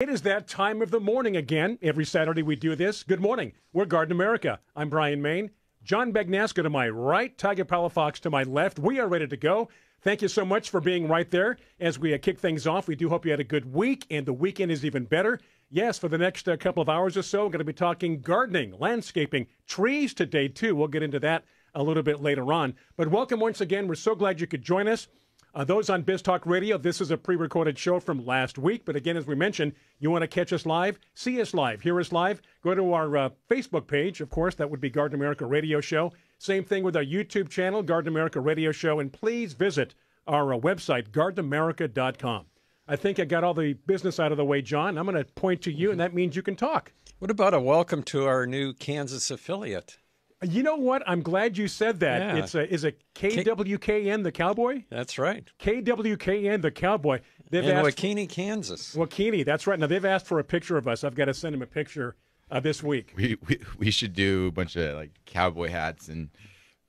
It is that time of the morning again. Every Saturday we do this. Good morning. We're Garden America. I'm Brian Main. John Begnasco to my right, Tiger Palafox to my left. We are ready to go. Thank you so much for being right there as we uh, kick things off. We do hope you had a good week, and the weekend is even better. Yes, for the next uh, couple of hours or so, we're going to be talking gardening, landscaping, trees today, too. We'll get into that a little bit later on. But welcome once again. We're so glad you could join us. Uh, those on Biz Talk Radio, this is a pre recorded show from last week. But again, as we mentioned, you want to catch us live, see us live, hear us live, go to our uh, Facebook page, of course, that would be Garden America Radio Show. Same thing with our YouTube channel, Garden America Radio Show. And please visit our uh, website, gardenamerica.com. I think I got all the business out of the way, John. I'm going to point to you, and mm-hmm. that means you can talk. What about a welcome to our new Kansas affiliate? You know what? I'm glad you said that. Yeah. It's a is a KWKN the Cowboy. That's right. KWKN the Cowboy. They've In asked, Wakini, Kansas. Wakini, that's right. Now they've asked for a picture of us. I've got to send them a picture uh, this week. We, we we should do a bunch of like cowboy hats and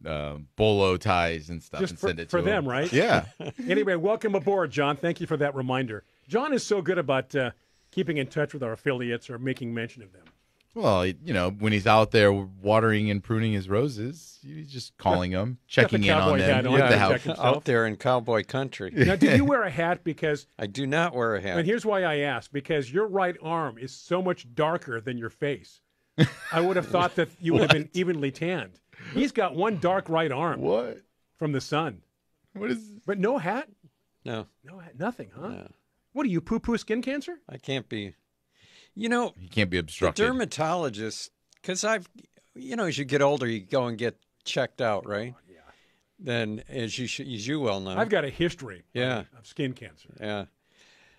uh, bolo ties and stuff Just and for, send it for them, them, right? Yeah. anyway, welcome aboard, John. Thank you for that reminder. John is so good about uh, keeping in touch with our affiliates or making mention of them. Well, you know, when he's out there watering and pruning his roses, he's just calling them, checking the in on them. Oh, yeah, the out there in cowboy country. Now, do you wear a hat? Because I do not wear a hat. And here's why I ask: because your right arm is so much darker than your face. I would have thought that you would have been evenly tanned. He's got one dark right arm. What? From the sun. What is? But no hat. No. No hat. Nothing, huh? No. What are you? Poo poo skin cancer? I can't be you know, he can't be obstructed. Dermatologist, because I've, you know, as you get older, you go and get checked out, right? Oh, yeah. Then, as you as you well know, I've got a history. Yeah. Of skin cancer. Yeah.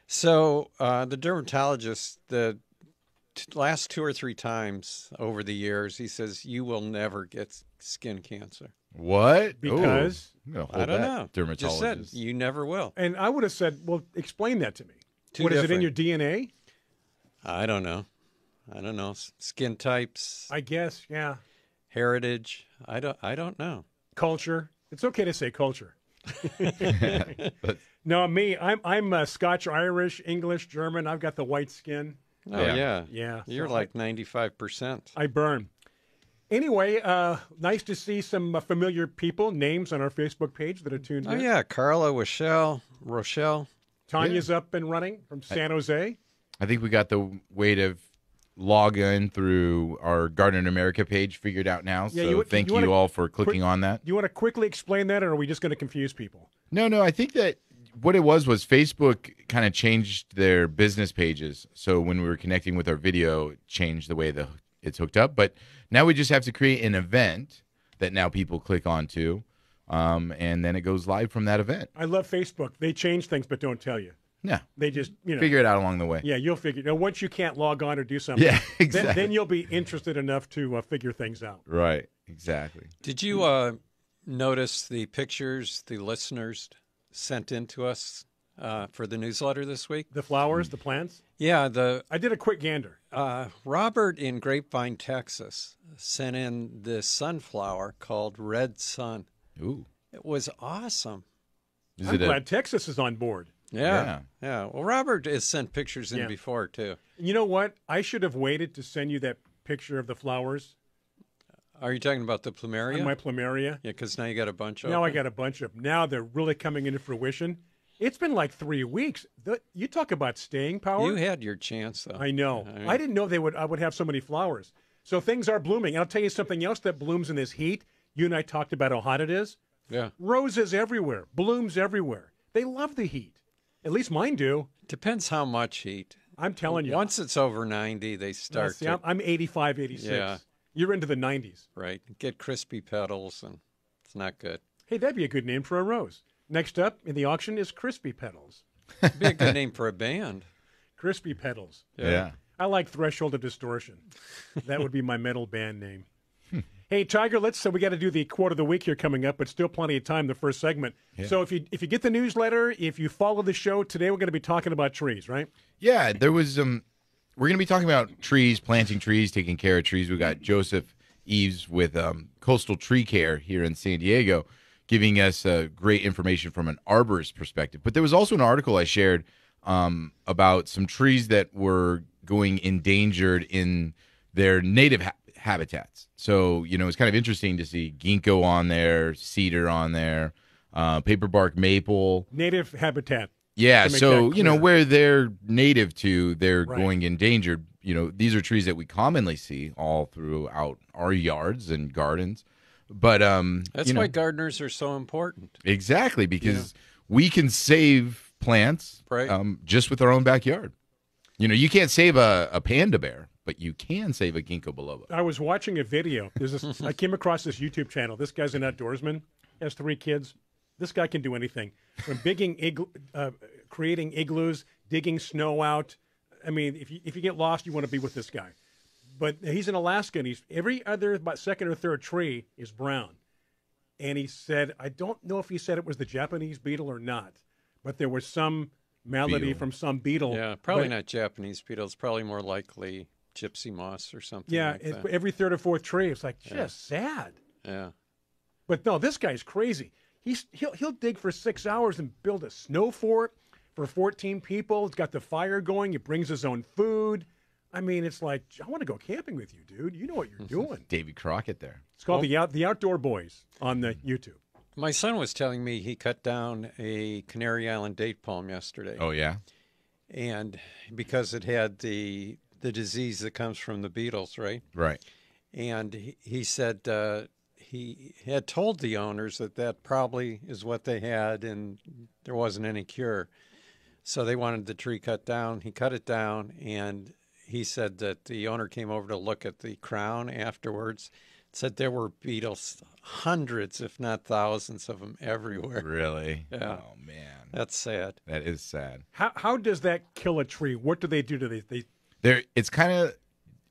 So uh, the dermatologist, the last two or three times over the years, he says you will never get skin cancer. What? Because Ooh, I don't know. Dermatologist. Just said, you never will. And I would have said, well, explain that to me. Too what different. is it in your DNA? I don't know. I don't know skin types. I guess, yeah. Heritage. I don't. I don't know. Culture. It's okay to say culture. no, me. I'm I'm a uh, Scotch, Irish, English, German. I've got the white skin. Oh yeah, yeah. yeah. You're so like ninety five percent. I burn. Anyway, uh, nice to see some uh, familiar people names on our Facebook page that are tuned. Oh in. yeah, Carla, Rochelle, Rochelle. Tanya's yeah. up and running from San Jose. I think we got the way to log in through our Garden America page figured out now. Yeah, so you, thank you, you all for clicking on that. Do you want to quickly explain that, or are we just going to confuse people? No, no. I think that what it was was Facebook kind of changed their business pages. So when we were connecting with our video, changed the way the it's hooked up. But now we just have to create an event that now people click onto, um, and then it goes live from that event. I love Facebook. They change things, but don't tell you. Yeah. They just you know figure it out along the way. Yeah, you'll figure. You know, once you can't log on or do something, yeah, exactly. then, then you'll be interested enough to uh, figure things out. Right. Exactly. Did you uh, notice the pictures the listeners sent in to us uh, for the newsletter this week? The flowers, the plants. Yeah. The I did a quick gander. Uh, Robert in Grapevine, Texas, sent in this sunflower called Red Sun. Ooh. It was awesome. Is I'm glad a... Texas is on board. Yeah, yeah. Yeah. Well, Robert has sent pictures in yeah. before too. You know what? I should have waited to send you that picture of the flowers. Are you talking about the plumeria? And my plumeria. Yeah, because now you got a bunch of. Now open. I got a bunch of. Now they're really coming into fruition. It's been like three weeks. The, you talk about staying power. You had your chance, though. I know. I, mean, I didn't know they would. I would have so many flowers. So things are blooming. And I'll tell you something else that blooms in this heat. You and I talked about how hot it is. Yeah. Roses everywhere, blooms everywhere. They love the heat. At least mine do. Depends how much heat. I'm telling you. Once it's over 90, they start. Yeah, to, I'm 85, 86. Yeah. You're into the 90s. Right. Get crispy petals, and it's not good. Hey, that'd be a good name for a rose. Next up in the auction is Crispy Petals. be a good name for a band. Crispy Petals. Yeah. yeah. I like Threshold of Distortion. That would be my metal band name. Hey, Tiger, let's so we got to do the quote of the week here coming up, but still plenty of time the first segment. Yeah. So if you if you get the newsletter, if you follow the show today, we're going to be talking about trees, right? Yeah, there was um, we're going to be talking about trees, planting trees, taking care of trees. We got Joseph Eves with um, Coastal Tree Care here in San Diego, giving us uh, great information from an arborist perspective. But there was also an article I shared um, about some trees that were going endangered in their native ha- habitats. So you know, it's kind of interesting to see ginkgo on there, cedar on there, uh, paper bark maple, native habitat. Yeah, so you know where they're native to, they're right. going endangered. You know, these are trees that we commonly see all throughout our yards and gardens. But um, that's you know, why gardeners are so important. Exactly because yeah. we can save plants right. um, just with our own backyard. You know, you can't save a, a panda bear, but you can save a ginkgo biloba. I was watching a video. This, I came across this YouTube channel. This guy's an outdoorsman, has three kids. This guy can do anything from bigging igloo, uh, creating igloos, digging snow out. I mean, if you, if you get lost, you want to be with this guy. But he's in Alaska, and he's every other about second or third tree is brown. And he said, I don't know if he said it was the Japanese beetle or not, but there was some melody beetle. from some beetle. Yeah, probably but, not Japanese beetles. Probably more likely gypsy moss or something. Yeah, like it, every third or fourth tree. It's like just yeah. sad. Yeah. But no, this guy's crazy. He's he'll he'll dig for six hours and build a snow fort for 14 people. It's got the fire going. He brings his own food. I mean, it's like I want to go camping with you, dude. You know what you're doing. Davy Crockett there. It's called oh. the out, the Outdoor Boys on the YouTube. My son was telling me he cut down a Canary Island date palm yesterday. Oh yeah. And because it had the the disease that comes from the beetles, right? Right. And he, he said uh, he had told the owners that that probably is what they had, and there wasn't any cure. So they wanted the tree cut down. He cut it down, and he said that the owner came over to look at the crown afterwards. Said there were beetles, hundreds, if not thousands of them everywhere. Really? Yeah. Oh man, that's sad. That is sad. How how does that kill a tree? What do they do? to they they there it's kind of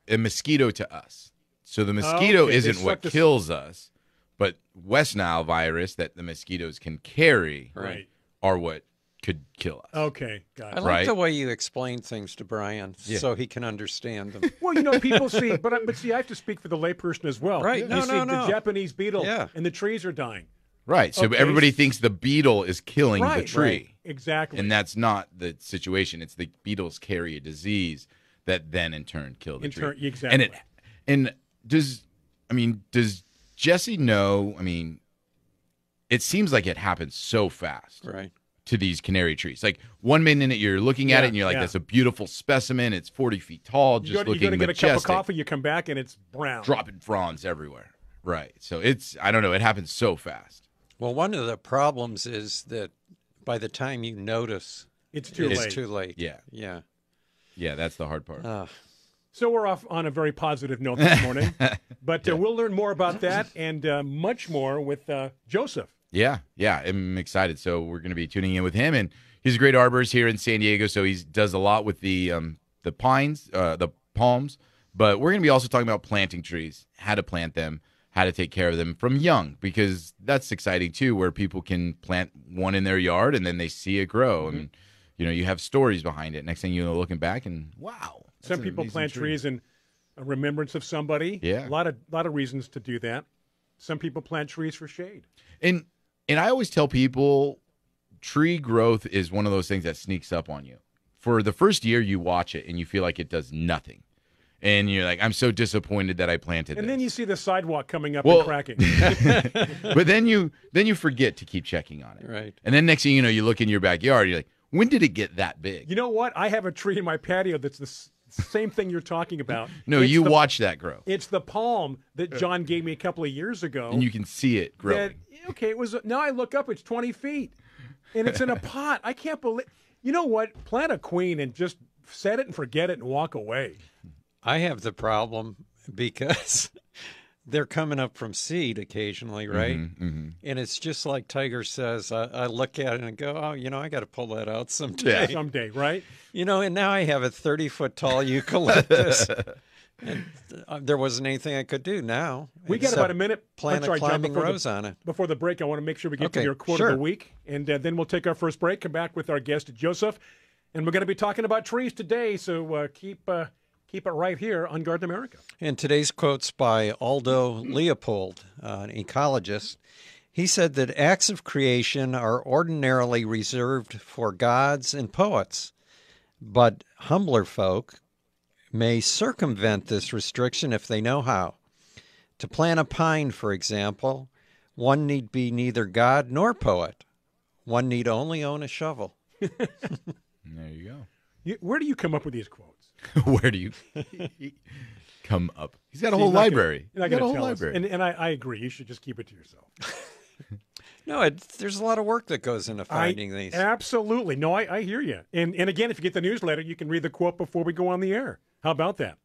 a mosquito to us. So the mosquito oh, okay. isn't what kills us, but West Nile virus that the mosquitoes can carry right. are what could kill us. Okay, got it. I like right? the way you explain things to Brian yeah. so he can understand them. Well, you know, people see, but I, but see, I have to speak for the layperson as well. Right? Yeah. No, you no, see, no. The Japanese beetle yeah. and the trees are dying. Right. So okay. everybody thinks the beetle is killing right, the tree. Right. Exactly. And that's not the situation. It's the beetles carry a disease that then in turn kill the in tree. exactly. And it and does I mean does Jesse know? I mean, it seems like it happens so fast. Right. To these canary trees, like one minute you're looking at it and you're like, yeah. "That's a beautiful specimen. It's 40 feet tall, just you go to, looking you go to get a cup of coffee, you come back and it's brown, dropping fronds everywhere." Right. So it's I don't know. It happens so fast. Well, one of the problems is that by the time you notice, it's too it's late. Too late. Yeah. Yeah. Yeah, that's the hard part. Uh, so we're off on a very positive note this morning, but uh, yeah. we'll learn more about that and uh, much more with uh, Joseph. Yeah, yeah, I'm excited. So we're going to be tuning in with him, and he's a great arborist here in San Diego. So he does a lot with the um, the pines, uh, the palms, but we're going to be also talking about planting trees, how to plant them, how to take care of them from young because that's exciting too where people can plant one in their yard and then they see it grow mm-hmm you know you have stories behind it. Next thing you know, looking back and wow. Some people plant tree. trees in remembrance of somebody. Yeah, a lot of lot of reasons to do that. Some people plant trees for shade. And and I always tell people, tree growth is one of those things that sneaks up on you. For the first year, you watch it and you feel like it does nothing and you're like, I'm so disappointed that I planted. And this. then you see the sidewalk coming up well, and cracking. but then you then you forget to keep checking on it. Right. And then next thing you know, you look in your backyard, you're like, when did it get that big? You know what? I have a tree in my patio that's the same thing you're talking about. no, it's you the, watch that grow. It's the palm that John gave me a couple of years ago. And you can see it growing. That, okay, it was now I look up, it's 20 feet, and it's in a pot. I can't believe. You know what? Plant a queen and just set it and forget it and walk away. I have the problem because they're coming up from seed occasionally, mm-hmm, right? Mm-hmm, mm-hmm. And it's just like Tiger says. I, I, look at it and go, "Oh, you know, I got to pull that out someday." Yeah. Someday, right? You know, and now I have a thirty foot tall eucalyptus. and, uh, there wasn't anything I could do now. We got about a minute. Plant sorry, a climbing John, rose the, on it. Before the break, I want to make sure we get okay, to your quote sure. of the week, and uh, then we'll take our first break. Come back with our guest Joseph, and we're going to be talking about trees today. So uh, keep uh, Keep it right here on Garden America. And today's quote's by Aldo Leopold, an ecologist. He said that acts of creation are ordinarily reserved for gods and poets, but humbler folk may circumvent this restriction if they know how. To plant a pine, for example, one need be neither god nor poet. One need only own a shovel. there you go. where do you come up with these quotes? Where do you come up? He's got a See, whole library. Gonna, He's got a whole library. Us. And, and I, I, agree. You should just keep it to yourself. no, there's a lot of work that goes into finding I, these. Absolutely. No, I, I hear you. And, and again, if you get the newsletter, you can read the quote before we go on the air. How about that?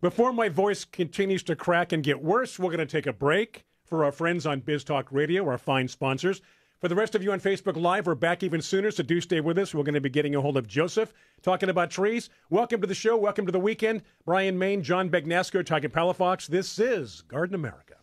Before my voice continues to crack and get worse, we're going to take a break for our friends on BizTalk Radio, our fine sponsors. For the rest of you on Facebook Live, we're back even sooner, so do stay with us. We're going to be getting a hold of Joseph, talking about trees. Welcome to the show. Welcome to the weekend. Brian Main, John Begnasco, Tiger Palafox. This is Garden America.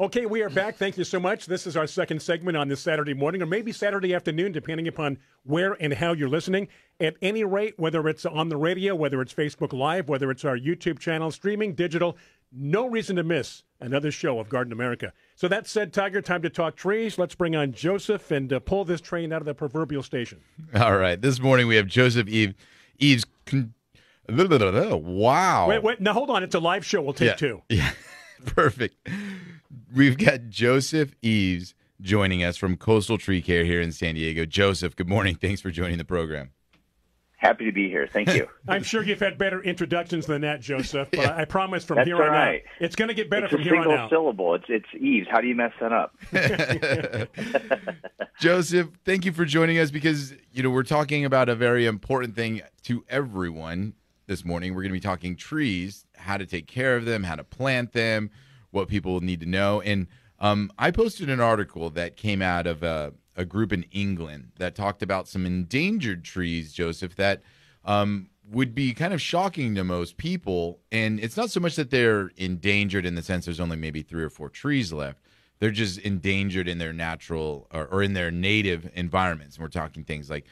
Okay, we are back. Thank you so much. This is our second segment on this Saturday morning, or maybe Saturday afternoon, depending upon where and how you're listening. At any rate, whether it's on the radio, whether it's Facebook Live, whether it's our YouTube channel, streaming, digital, no reason to miss another show of Garden America. So that said, Tiger, time to talk trees. Let's bring on Joseph and uh, pull this train out of the proverbial station. All right. This morning we have Joseph Eve Eves. Con- wow. Wait, wait. Now hold on. It's a live show. We'll take yeah. two. Yeah. Perfect. We've got Joseph Eves joining us from Coastal Tree Care here in San Diego. Joseph, good morning. Thanks for joining the program. Happy to be here. Thank you. I'm sure you've had better introductions than that, Joseph. But yeah. I promise from That's here on right. out, it's going to get better it's from here on out. Single syllable. It's it's Eves. How do you mess that up? Joseph, thank you for joining us because you know we're talking about a very important thing to everyone this morning. We're going to be talking trees, how to take care of them, how to plant them, what people need to know. And um, I posted an article that came out of a, a, group in England that talked about some endangered trees, Joseph, that um, would be kind of shocking to most people. And it's not so much that they're endangered in the sense there's only maybe three or four trees left. They're just endangered in their natural or, or in their native environments. And we're talking things like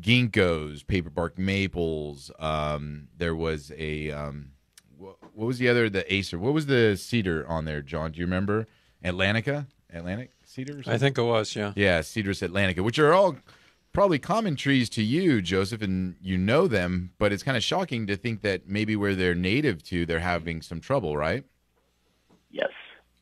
ginkgos, paperbark maples. Um, there was a um, what, what was the other the acer? What was the cedar on there, John? Do you remember Atlantica? Atlantic cedars? I think it was, yeah. Yeah, Cedrus Atlantica, which are all probably common trees to you, Joseph, and you know them, but it's kind of shocking to think that maybe where they're native to, they're having some trouble, right? Yes.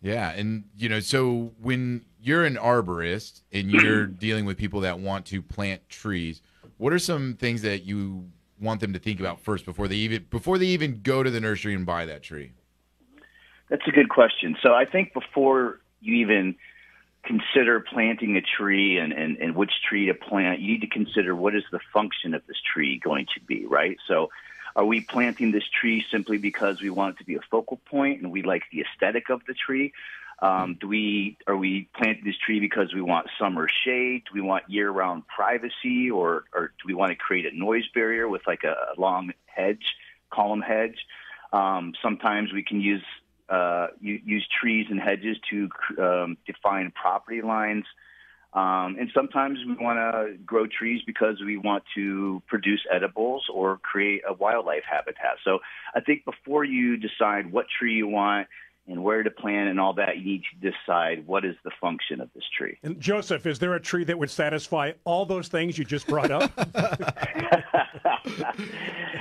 Yeah, and you know, so when you're an arborist and you're dealing with people that want to plant trees, what are some things that you want them to think about first before they even before they even go to the nursery and buy that tree? That's a good question. So I think before you even consider planting a tree and, and, and which tree to plant, you need to consider what is the function of this tree going to be, right? So are we planting this tree simply because we want it to be a focal point and we like the aesthetic of the tree? Um, do we are we planting this tree because we want summer shade? Do we want year-round privacy, or or do we want to create a noise barrier with like a long hedge, column hedge? Um, sometimes we can use uh, use trees and hedges to um, define property lines, um, and sometimes we want to grow trees because we want to produce edibles or create a wildlife habitat. So I think before you decide what tree you want and where to plant and all that, you need to decide what is the function of this tree. And Joseph, is there a tree that would satisfy all those things you just brought up?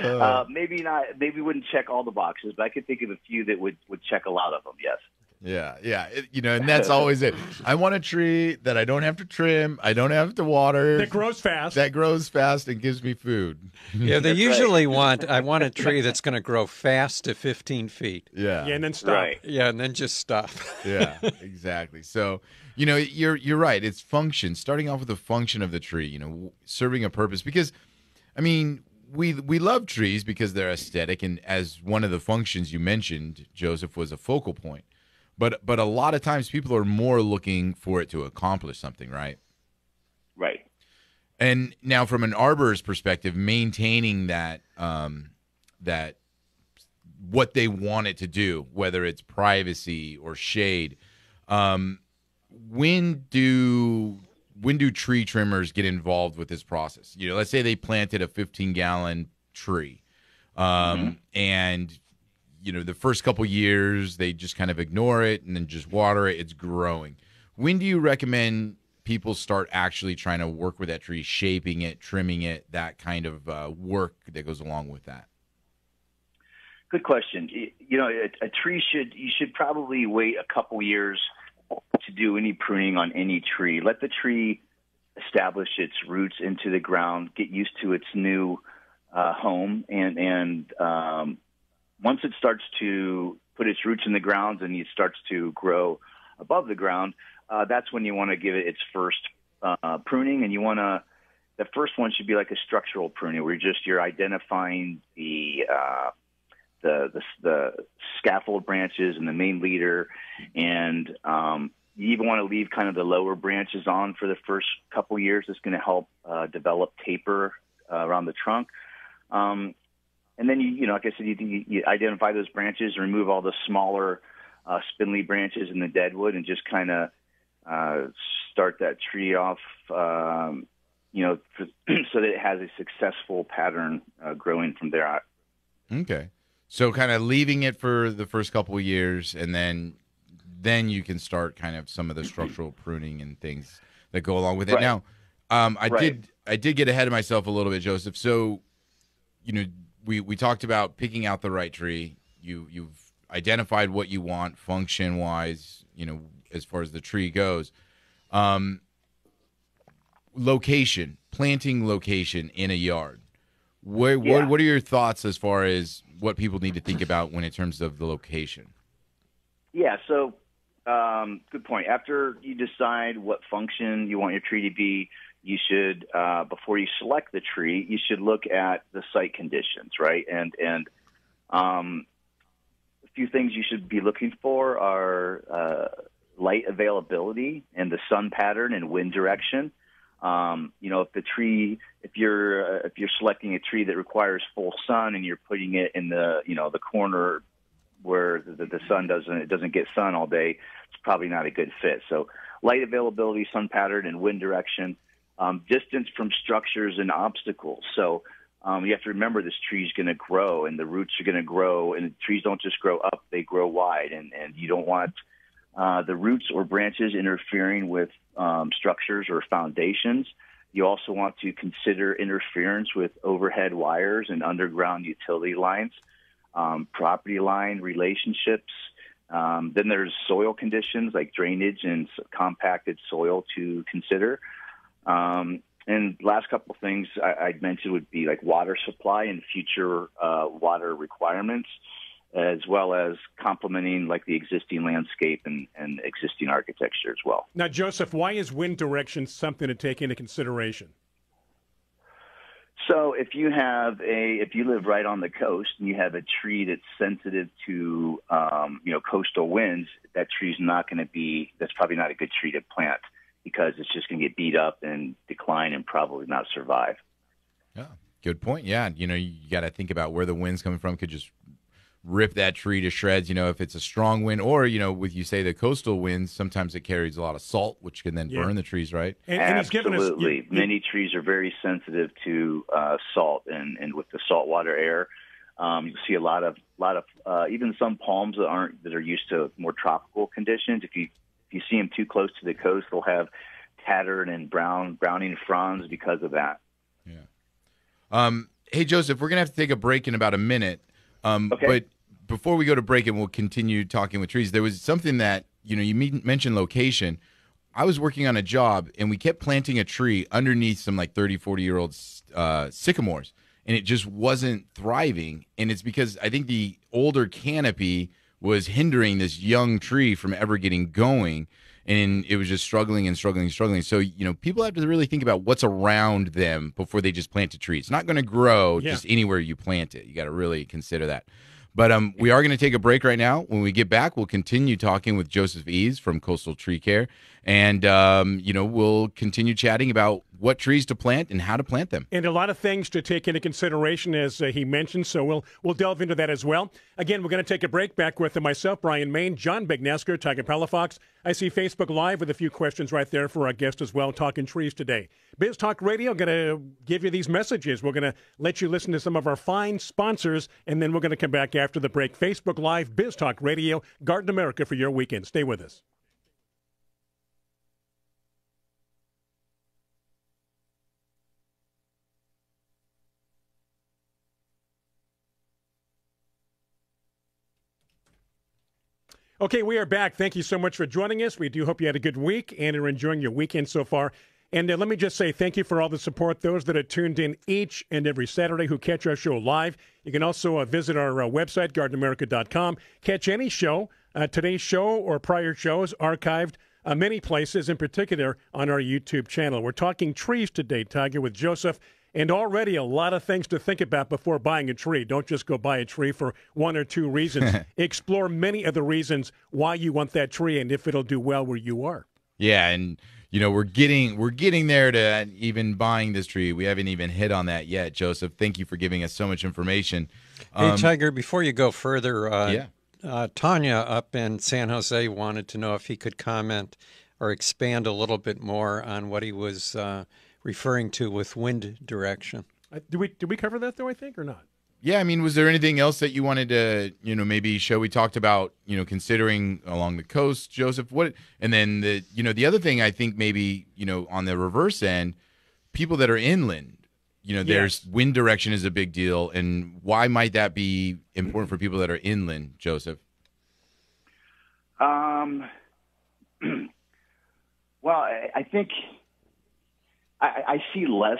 uh, maybe not. Maybe wouldn't check all the boxes, but I could think of a few that would would check a lot of them. Yes. Yeah, yeah, it, you know, and that's always it. I want a tree that I don't have to trim, I don't have to water, that grows fast, that grows fast and gives me food. Yeah, they that's usually right. want I want a tree that's going to grow fast to 15 feet. Yeah, yeah, and then stop. Right. Yeah, and then just stop. yeah, exactly. So, you know, you're you're right. It's function. Starting off with the function of the tree, you know, serving a purpose. Because, I mean, we we love trees because they're aesthetic, and as one of the functions you mentioned, Joseph was a focal point but but a lot of times people are more looking for it to accomplish something, right? Right. And now, from an arbor's perspective, maintaining that um, that what they want it to do, whether it's privacy or shade, um, when do when do tree trimmers get involved with this process? You know, let's say they planted a 15 gallon tree, um, mm-hmm. and you know the first couple years they just kind of ignore it and then just water it it's growing when do you recommend people start actually trying to work with that tree shaping it trimming it that kind of uh, work that goes along with that good question you know a, a tree should you should probably wait a couple years to do any pruning on any tree let the tree establish its roots into the ground get used to its new uh, home and and um, once it starts to put its roots in the ground and it starts to grow above the ground, uh, that's when you want to give it its first uh, pruning, and you want to. The first one should be like a structural pruning, where you're just you're identifying the, uh, the the the scaffold branches and the main leader, and um, you even want to leave kind of the lower branches on for the first couple years. It's going to help uh, develop taper uh, around the trunk. Um, and then you you know like I said you, you identify those branches, remove all the smaller uh, spindly branches and the deadwood, and just kind of uh, start that tree off. Um, you know, for, so that it has a successful pattern uh, growing from there. Out. Okay, so kind of leaving it for the first couple of years, and then then you can start kind of some of the structural pruning and things that go along with it. Right. Now, um, I right. did I did get ahead of myself a little bit, Joseph. So, you know, we we talked about picking out the right tree. You you've identified what you want function wise. You know, as far as the tree goes. Um, location, planting location in a yard. Where, yeah. what, what are your thoughts as far as what people need to think about when in terms of the location? Yeah, so um, good point. After you decide what function you want your tree to be, you should uh, before you select the tree, you should look at the site conditions, right? And and um, a few things you should be looking for are uh, light availability and the sun pattern and wind direction. Um, you know, if the tree, if you're uh, if you're selecting a tree that requires full sun and you're putting it in the you know the corner where the, the sun doesn't it doesn't get sun all day, it's probably not a good fit. So light availability, sun pattern, and wind direction um, distance from structures and obstacles. So um, you have to remember this tree is going to grow and the roots are going to grow, and trees don't just grow up, they grow wide. And, and you don't want uh, the roots or branches interfering with um, structures or foundations. You also want to consider interference with overhead wires and underground utility lines, um, property line relationships. Um, then there's soil conditions like drainage and compacted soil to consider. Um, and last couple of things I, would mentioned would be like water supply and future uh, water requirements, as well as complementing like the existing landscape and, and existing architecture as well. Now, Joseph, why is wind direction something to take into consideration? So if you have a if you live right on the coast and you have a tree that's sensitive to um, you know coastal winds, that tree's not going to be that's probably not a good tree to plant because it's just going to get beat up and decline and probably not survive. Yeah, good point. Yeah, you know, you got to think about where the wind's coming from. Could just rip that tree to shreds. You know, if it's a strong wind, or you know, with you say the coastal winds, sometimes it carries a lot of salt, which can then yeah. burn the trees, right? And, and Absolutely, us, you, many trees are very sensitive to uh, salt, and and with the saltwater air. Um, you see a lot of lot of uh, even some palms that aren't that are used to more tropical conditions. If you if you see them too close to the coast, they'll have tattered and brown browning fronds because of that. Yeah. Um, hey Joseph, we're gonna have to take a break in about a minute. Um, okay. But before we go to break, and we'll continue talking with trees. There was something that you know you mentioned location. I was working on a job and we kept planting a tree underneath some like 30, 40 year old uh, sycamores and it just wasn't thriving. And it's because I think the older canopy was hindering this young tree from ever getting going and it was just struggling and struggling and struggling. So you know, people have to really think about what's around them before they just plant a tree. It's not going to grow yeah. just anywhere you plant it. You got to really consider that. But um, we are going to take a break right now. When we get back, we'll continue talking with Joseph Ease from Coastal Tree Care and, um, you know, we'll continue chatting about what trees to plant and how to plant them. And a lot of things to take into consideration, as uh, he mentioned. So we'll, we'll delve into that as well. Again, we're going to take a break back with myself, Brian Main, John Bignesker, Tiger Palafox. I see Facebook Live with a few questions right there for our guest as well, talking trees today. Biz Talk Radio going to give you these messages. We're going to let you listen to some of our fine sponsors, and then we're going to come back after the break. Facebook Live, Biz Talk Radio, Garden America for your weekend. Stay with us. Okay, we are back. Thank you so much for joining us. We do hope you had a good week and are enjoying your weekend so far. And uh, let me just say thank you for all the support, those that are tuned in each and every Saturday who catch our show live. You can also uh, visit our uh, website, gardenamerica.com. Catch any show, uh, today's show or prior shows, archived uh, many places, in particular on our YouTube channel. We're talking trees today, Tiger, with Joseph and already a lot of things to think about before buying a tree. Don't just go buy a tree for one or two reasons. Explore many of the reasons why you want that tree and if it'll do well where you are. Yeah, and you know we're getting we're getting there to even buying this tree. We haven't even hit on that yet, Joseph. Thank you for giving us so much information. Um, hey, Tiger, before you go further, uh, yeah. Uh, Tanya up in San Jose wanted to know if he could comment or expand a little bit more on what he was uh, referring to with wind direction. Uh, we did we cover that though? I think or not? Yeah, I mean, was there anything else that you wanted to, you know, maybe show? We talked about, you know, considering along the coast, Joseph. What, and then the, you know, the other thing I think maybe, you know, on the reverse end, people that are inland, you know, there's wind direction is a big deal, and why might that be important for people that are inland, Joseph? Um, well, I think I, I see less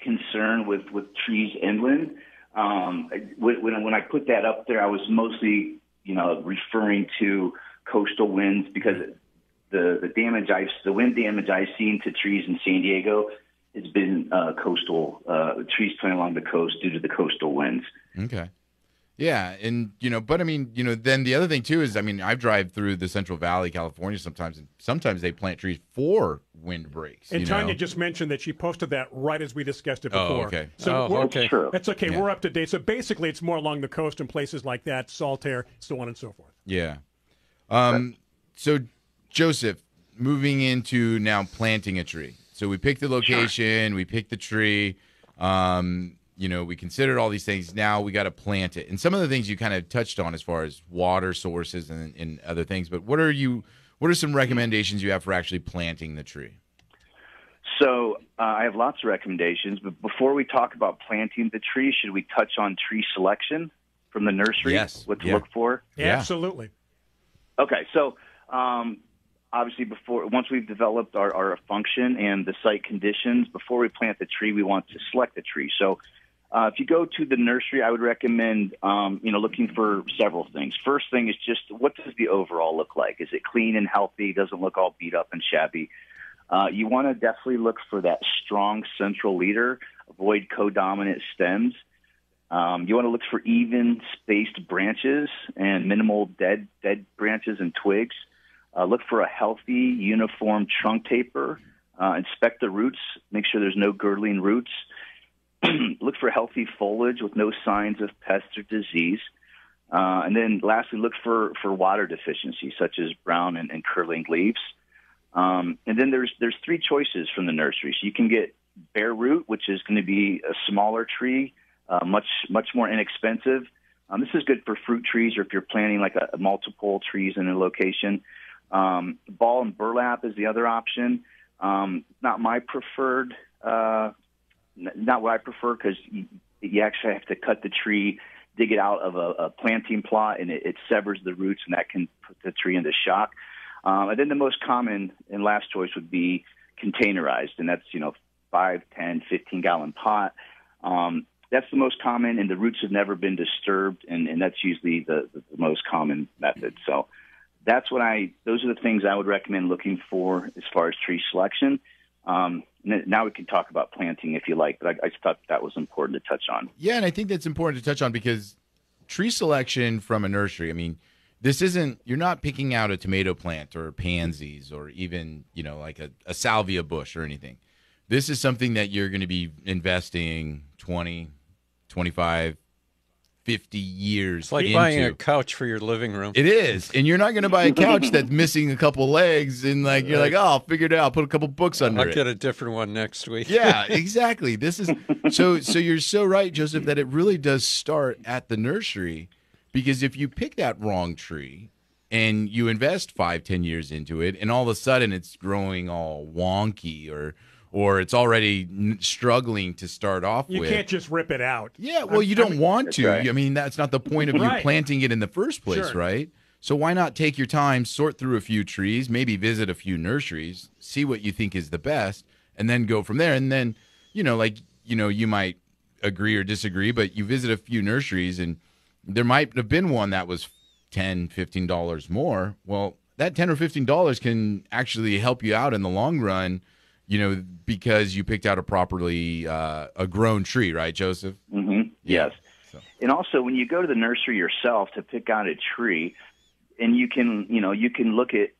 concern with, with trees inland. Um, when, when I put that up there, I was mostly, you know, referring to coastal winds because the, the damage I've, the wind damage I've seen to trees in San Diego has been uh, coastal, uh, trees planted along the coast due to the coastal winds. Okay. Yeah, and you know, but I mean, you know, then the other thing too is, I mean, I've drive through the Central Valley, California, sometimes, and sometimes they plant trees for wind breaks. And Tanya know? just mentioned that she posted that right as we discussed it oh, before. Oh, okay. So oh, okay. That's okay. Yeah. We're up to date. So basically, it's more along the coast and places like that, Saltaire, so on and so forth. Yeah. Um. So, Joseph, moving into now planting a tree. So we picked the location, sure. we picked the tree. Um, you know, we considered all these things. Now we got to plant it. And some of the things you kind of touched on as far as water sources and, and other things. But what are you? What are some recommendations you have for actually planting the tree? So uh, I have lots of recommendations, but before we talk about planting the tree, should we touch on tree selection from the nursery? Yes. What to yeah. look for? Yeah, yeah. Absolutely. Okay, so um, obviously, before once we've developed our, our function and the site conditions, before we plant the tree, we want to select the tree. So uh, if you go to the nursery, I would recommend um, you know looking for several things. First thing is just what does the overall look like? Is it clean and healthy? Doesn't look all beat up and shabby. Uh, you want to definitely look for that strong central leader. Avoid co-dominant stems. Um, you want to look for even spaced branches and minimal dead dead branches and twigs. Uh, look for a healthy, uniform trunk taper. Uh, inspect the roots. Make sure there's no girdling roots. look for healthy foliage with no signs of pests or disease. Uh, and then lastly, look for, for water deficiencies such as brown and, and curling leaves. Um, and then there's there's three choices from the nursery. So you can get bare root, which is going to be a smaller tree, uh, much much more inexpensive. Um, this is good for fruit trees or if you're planting like a, multiple trees in a location. Um, ball and burlap is the other option. Um, not my preferred uh, not what I prefer because you, you actually have to cut the tree, dig it out of a, a planting plot, and it, it severs the roots, and that can put the tree into shock. Um, and then the most common and last choice would be containerized, and that's you know five, ten, fifteen gallon pot. Um, that's the most common, and the roots have never been disturbed, and, and that's usually the, the, the most common method. So that's what I those are the things I would recommend looking for as far as tree selection. Um, now we can talk about planting if you like, but I, I thought that was important to touch on. Yeah, and I think that's important to touch on because tree selection from a nursery. I mean, this isn't you're not picking out a tomato plant or pansies or even you know like a, a salvia bush or anything this is something that you're going to be investing 20 25 50 years. It's like into. buying a couch for your living room. It is. And you're not going to buy a couch that's missing a couple legs and like you're like, "Oh, I'll figure it out. I'll put a couple books under I'll it." I'll get a different one next week. yeah, exactly. This is so so you're so right, Joseph, that it really does start at the nursery because if you pick that wrong tree and you invest five, ten years into it and all of a sudden it's growing all wonky or or it's already struggling to start off you with. You can't just rip it out. Yeah, well, you don't I mean, want to. Right. I mean, that's not the point of right. you planting it in the first place, sure. right? So why not take your time, sort through a few trees, maybe visit a few nurseries, see what you think is the best, and then go from there. And then, you know, like, you know, you might agree or disagree, but you visit a few nurseries and there might have been one that was 10 $15 more. Well, that 10 or $15 can actually help you out in the long run – you know, because you picked out a properly uh, a grown tree, right, Joseph? Mm-hmm. Yeah. Yes. So. And also, when you go to the nursery yourself to pick out a tree, and you can, you know, you can look at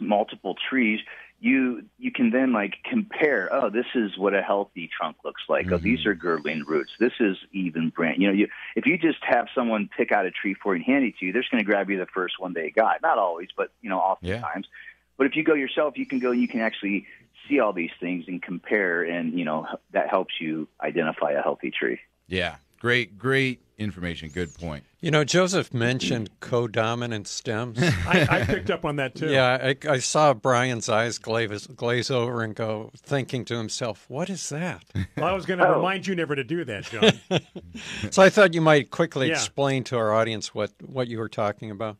multiple trees. You you can then like compare. Oh, this is what a healthy trunk looks like. Mm-hmm. Oh, these mm-hmm. are girdling roots. This is even branch. You know, you if you just have someone pick out a tree for you and hand it to you, they're just going to grab you the first one they got. Not always, but you know, oftentimes. Yeah. But if you go yourself, you can go. You can actually see all these things and compare, and you know that helps you identify a healthy tree. Yeah, great, great information. Good point. You know, Joseph mentioned codominant stems. I, I, picked up on that too. Yeah, I, I saw Brian's eyes glaze, glaze, over and go, thinking to himself, "What is that?" Well, I was going to oh. remind you never to do that, John. so I thought you might quickly yeah. explain to our audience what what you were talking about.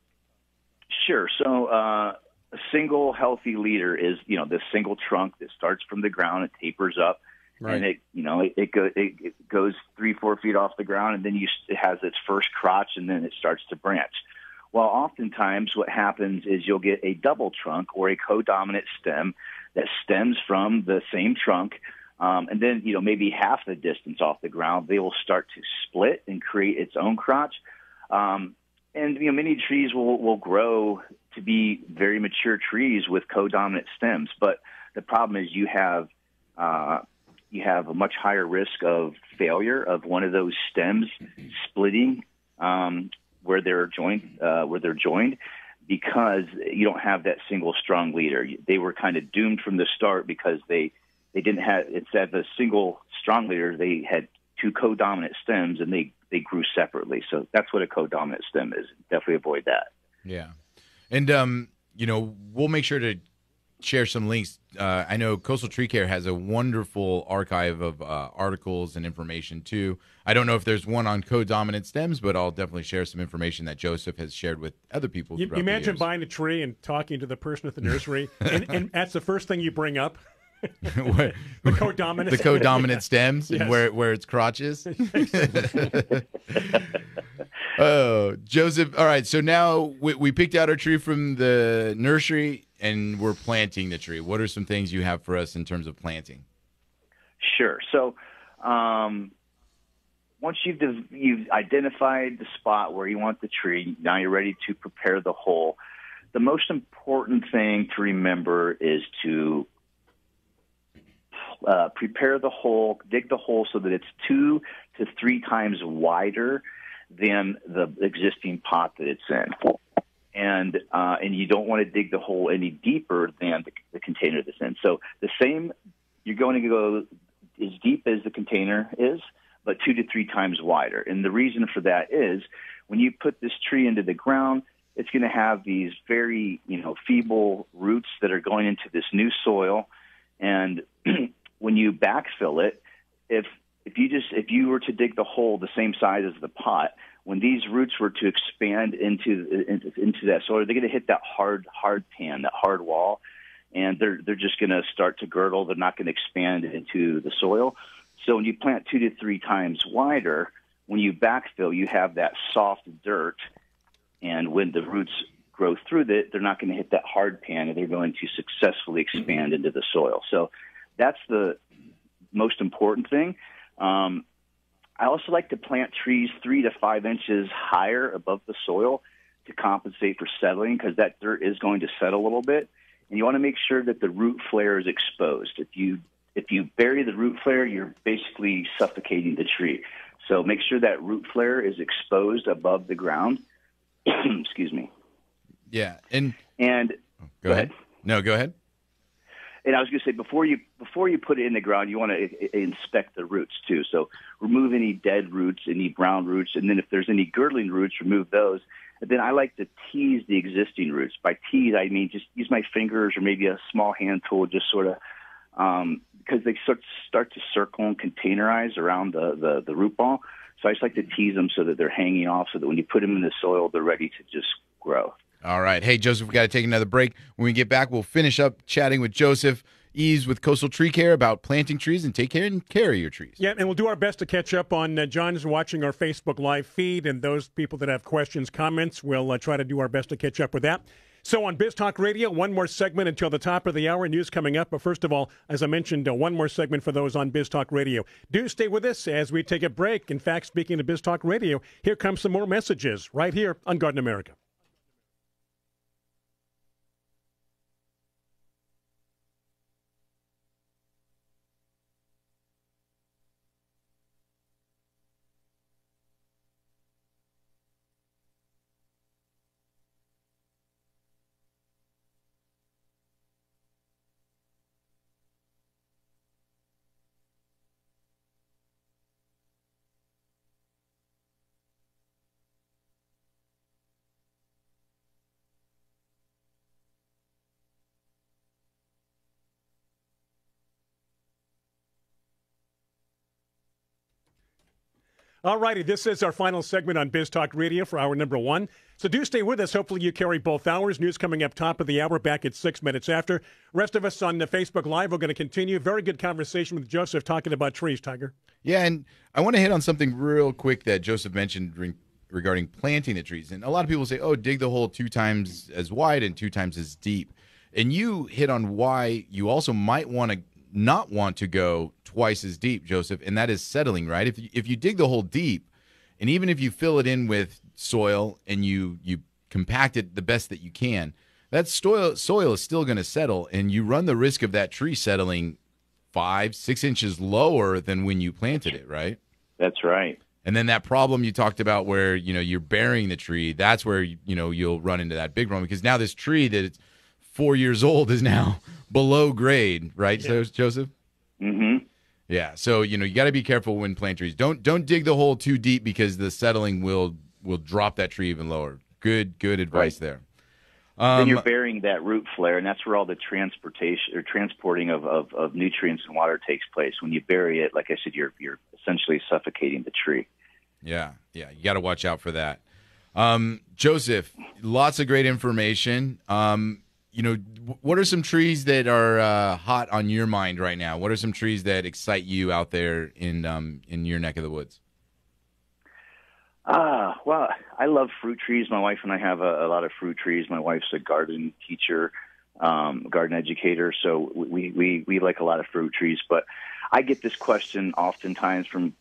Sure. So. Uh, a single healthy leader is you know this single trunk that starts from the ground and tapers up right. and it you know it it, go, it it goes three four feet off the ground and then you it has its first crotch and then it starts to branch well oftentimes what happens is you'll get a double trunk or a co-dominant stem that stems from the same trunk um, and then you know maybe half the distance off the ground they will start to split and create its own crotch um, and you know many trees will will grow to be very mature trees with co-dominant stems. But the problem is you have uh, you have a much higher risk of failure of one of those stems splitting um, where they're joined uh, where they're joined because you don't have that single strong leader. They were kind of doomed from the start because they they didn't have instead of a single strong leader they had two co-dominant stems and they they grew separately. So that's what a co-dominant stem is. Definitely avoid that. Yeah. And um, you know, we'll make sure to share some links. Uh, I know Coastal Tree Care has a wonderful archive of uh, articles and information too. I don't know if there's one on co-dominant stems, but I'll definitely share some information that Joseph has shared with other people. You, imagine buying a tree and talking to the person at the nursery, and, and that's the first thing you bring up. the co-dominant the co-dominant stems yes. and where where its crotches. oh, Joseph! All right, so now we, we picked out our tree from the nursery and we're planting the tree. What are some things you have for us in terms of planting? Sure. So, um, once you've you've identified the spot where you want the tree, now you're ready to prepare the hole. The most important thing to remember is to uh, prepare the hole, dig the hole so that it's two to three times wider than the existing pot that it's in. And uh, and you don't want to dig the hole any deeper than the, the container that's in. So the same, you're going to go as deep as the container is, but two to three times wider. And the reason for that is when you put this tree into the ground, it's going to have these very you know feeble roots that are going into this new soil and when you backfill it, if if you just if you were to dig the hole the same size as the pot, when these roots were to expand into into, into that soil, they're going to hit that hard hard pan, that hard wall, and they're they're just going to start to girdle. They're not going to expand into the soil. So when you plant two to three times wider, when you backfill, you have that soft dirt, and when the roots grow through it, they're not going to hit that hard pan, and they're going to successfully expand into the soil. So that's the most important thing. Um, I also like to plant trees three to five inches higher above the soil to compensate for settling because that dirt is going to settle a little bit. And you want to make sure that the root flare is exposed. If you if you bury the root flare, you're basically suffocating the tree. So make sure that root flare is exposed above the ground. Excuse me. Yeah, and and go, go ahead. ahead. No, go ahead and I was going to say before you before you put it in the ground, you want to inspect the roots too. So remove any dead roots, any brown roots, and then if there's any girdling roots, remove those. And then I like to tease the existing roots. By tease, I mean just use my fingers or maybe a small hand tool, just um, sort of um, because they start start to circle and containerize around the, the the root ball. So I just like to tease them so that they're hanging off, so that when you put them in the soil, they're ready to just grow. All right. Hey, Joseph, we got to take another break. When we get back, we'll finish up chatting with Joseph Ease with Coastal Tree Care about planting trees and take care and care of your trees. Yeah, and we'll do our best to catch up on uh, John's watching our Facebook live feed, and those people that have questions, comments, we'll uh, try to do our best to catch up with that. So on Biz Talk Radio, one more segment until the top of the hour. News coming up. But first of all, as I mentioned, uh, one more segment for those on Biz Talk Radio. Do stay with us as we take a break. In fact, speaking to Biz Talk Radio, here comes some more messages right here on Garden America. All righty, this is our final segment on Biz Talk Radio for hour number one. So do stay with us. Hopefully, you carry both hours. News coming up top of the hour, back at six minutes after. Rest of us on the Facebook Live, we're going to continue. Very good conversation with Joseph talking about trees, Tiger. Yeah, and I want to hit on something real quick that Joseph mentioned re- regarding planting the trees. And a lot of people say, oh, dig the hole two times as wide and two times as deep. And you hit on why you also might want to not want to go twice as deep, Joseph, and that is settling, right? If you, if you dig the hole deep, and even if you fill it in with soil and you you compact it the best that you can, that soil soil is still going to settle, and you run the risk of that tree settling five, six inches lower than when you planted it, right? That's right. And then that problem you talked about where, you know, you're burying the tree, that's where, you know, you'll run into that big problem because now this tree that it's four years old is now below grade, right, yeah. so, Joseph? Mm-hmm. Yeah, so you know you got to be careful when plant trees. Don't don't dig the hole too deep because the settling will will drop that tree even lower. Good good advice right. there. Um, then you're um, burying that root flare, and that's where all the transportation or transporting of, of, of nutrients and water takes place. When you bury it, like I said, you're you're essentially suffocating the tree. Yeah, yeah, you got to watch out for that. Um, Joseph, lots of great information. Um, you know, what are some trees that are uh, hot on your mind right now? What are some trees that excite you out there in um, in your neck of the woods? Ah, uh, well, I love fruit trees. My wife and I have a, a lot of fruit trees. My wife's a garden teacher, um, garden educator, so we, we we like a lot of fruit trees. But I get this question oftentimes from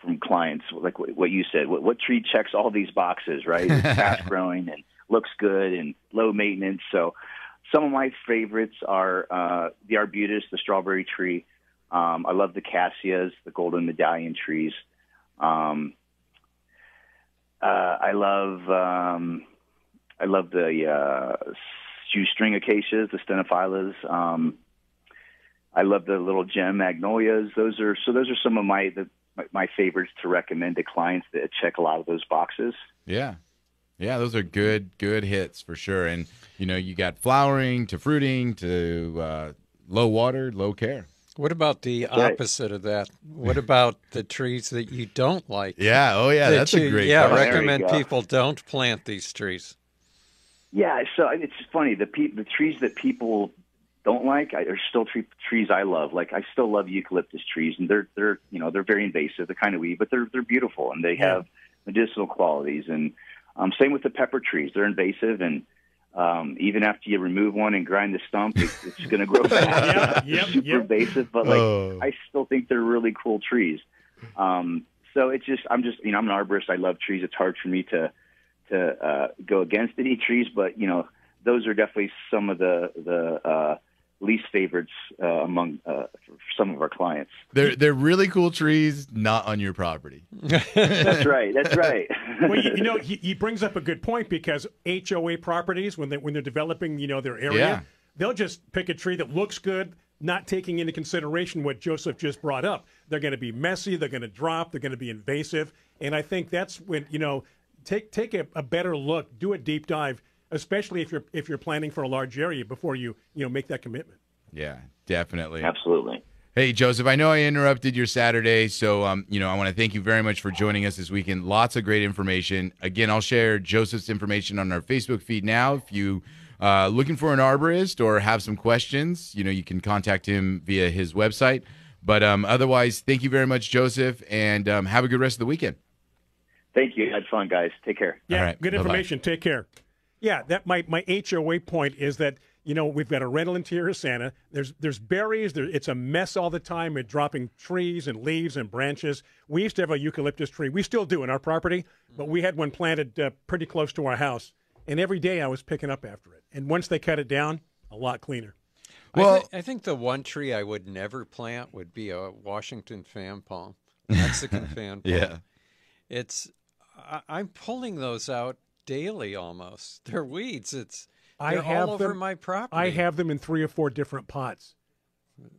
from clients, like what you said. What, what tree checks all these boxes, right? It's fast growing and looks good and low maintenance. So some of my favorites are uh, the arbutus, the strawberry tree. Um, I love the cassias, the golden medallion trees. Um, uh, I love um, I love the uh, shoestring acacias, the stenophyllas. Um, I love the little gem magnolias. Those are so. Those are some of my the, my favorites to recommend to clients that check a lot of those boxes. Yeah, yeah, those are good, good hits for sure. And you know, you got flowering to fruiting to uh, low water, low care. What about the opposite of that? What about the trees that you don't like? Yeah, oh yeah, that that's you, a great. Yeah, question. recommend people don't plant these trees. Yeah, so it's funny the pe- the trees that people don't like are still tre- trees I love. Like I still love eucalyptus trees, and they're they're you know they're very invasive, they're kind of weed, but they're they're beautiful and they yeah. have medicinal qualities and um, same with the pepper trees; they're invasive, and um, even after you remove one and grind the stump, it, it's going to grow back. yep, yep, super yep. invasive, but like oh. I still think they're really cool trees. Um, so it's just I'm just you know I'm an arborist. I love trees. It's hard for me to to uh, go against any trees, but you know those are definitely some of the the uh, least favorites uh, among uh, some of our clients. They're they're really cool trees, not on your property. that's right. That's right. well, you, you know, he, he, brings up a good point because HOA properties, when they when they're developing, you know, their area, yeah. they'll just pick a tree that looks good. Not taking into consideration what Joseph just brought up. They're going to be messy. They're going to drop. They're going to be invasive. And I think that's when, you know, take take a, a better look, do a deep dive, especially if you're if you're planning for a large area before you you know make that commitment. Yeah, definitely. Absolutely. Hey, Joseph, I know I interrupted your Saturday, so um, you know I want to thank you very much for joining us this weekend. Lots of great information. Again, I'll share Joseph's information on our Facebook feed now. If you uh, looking for an arborist or have some questions, you know you can contact him via his website. But um, otherwise, thank you very much, Joseph, and um, have a good rest of the weekend. Thank you. Had fun, guys. Take care. Yeah, good information. Bye-bye. Take care. Yeah, that my my HOA point is that you know we've got a rental interior Santa. There's there's berries. There, it's a mess all the time. We're dropping trees and leaves and branches. We used to have a eucalyptus tree. We still do in our property, but we had one planted uh, pretty close to our house. And every day I was picking up after it. And once they cut it down, a lot cleaner. Well, I, th- I think the one tree I would never plant would be a Washington fan palm, Mexican fan palm. Yeah, it's I, I'm pulling those out daily almost. They're weeds. It's I have all them, over my property. I have them in three or four different pots.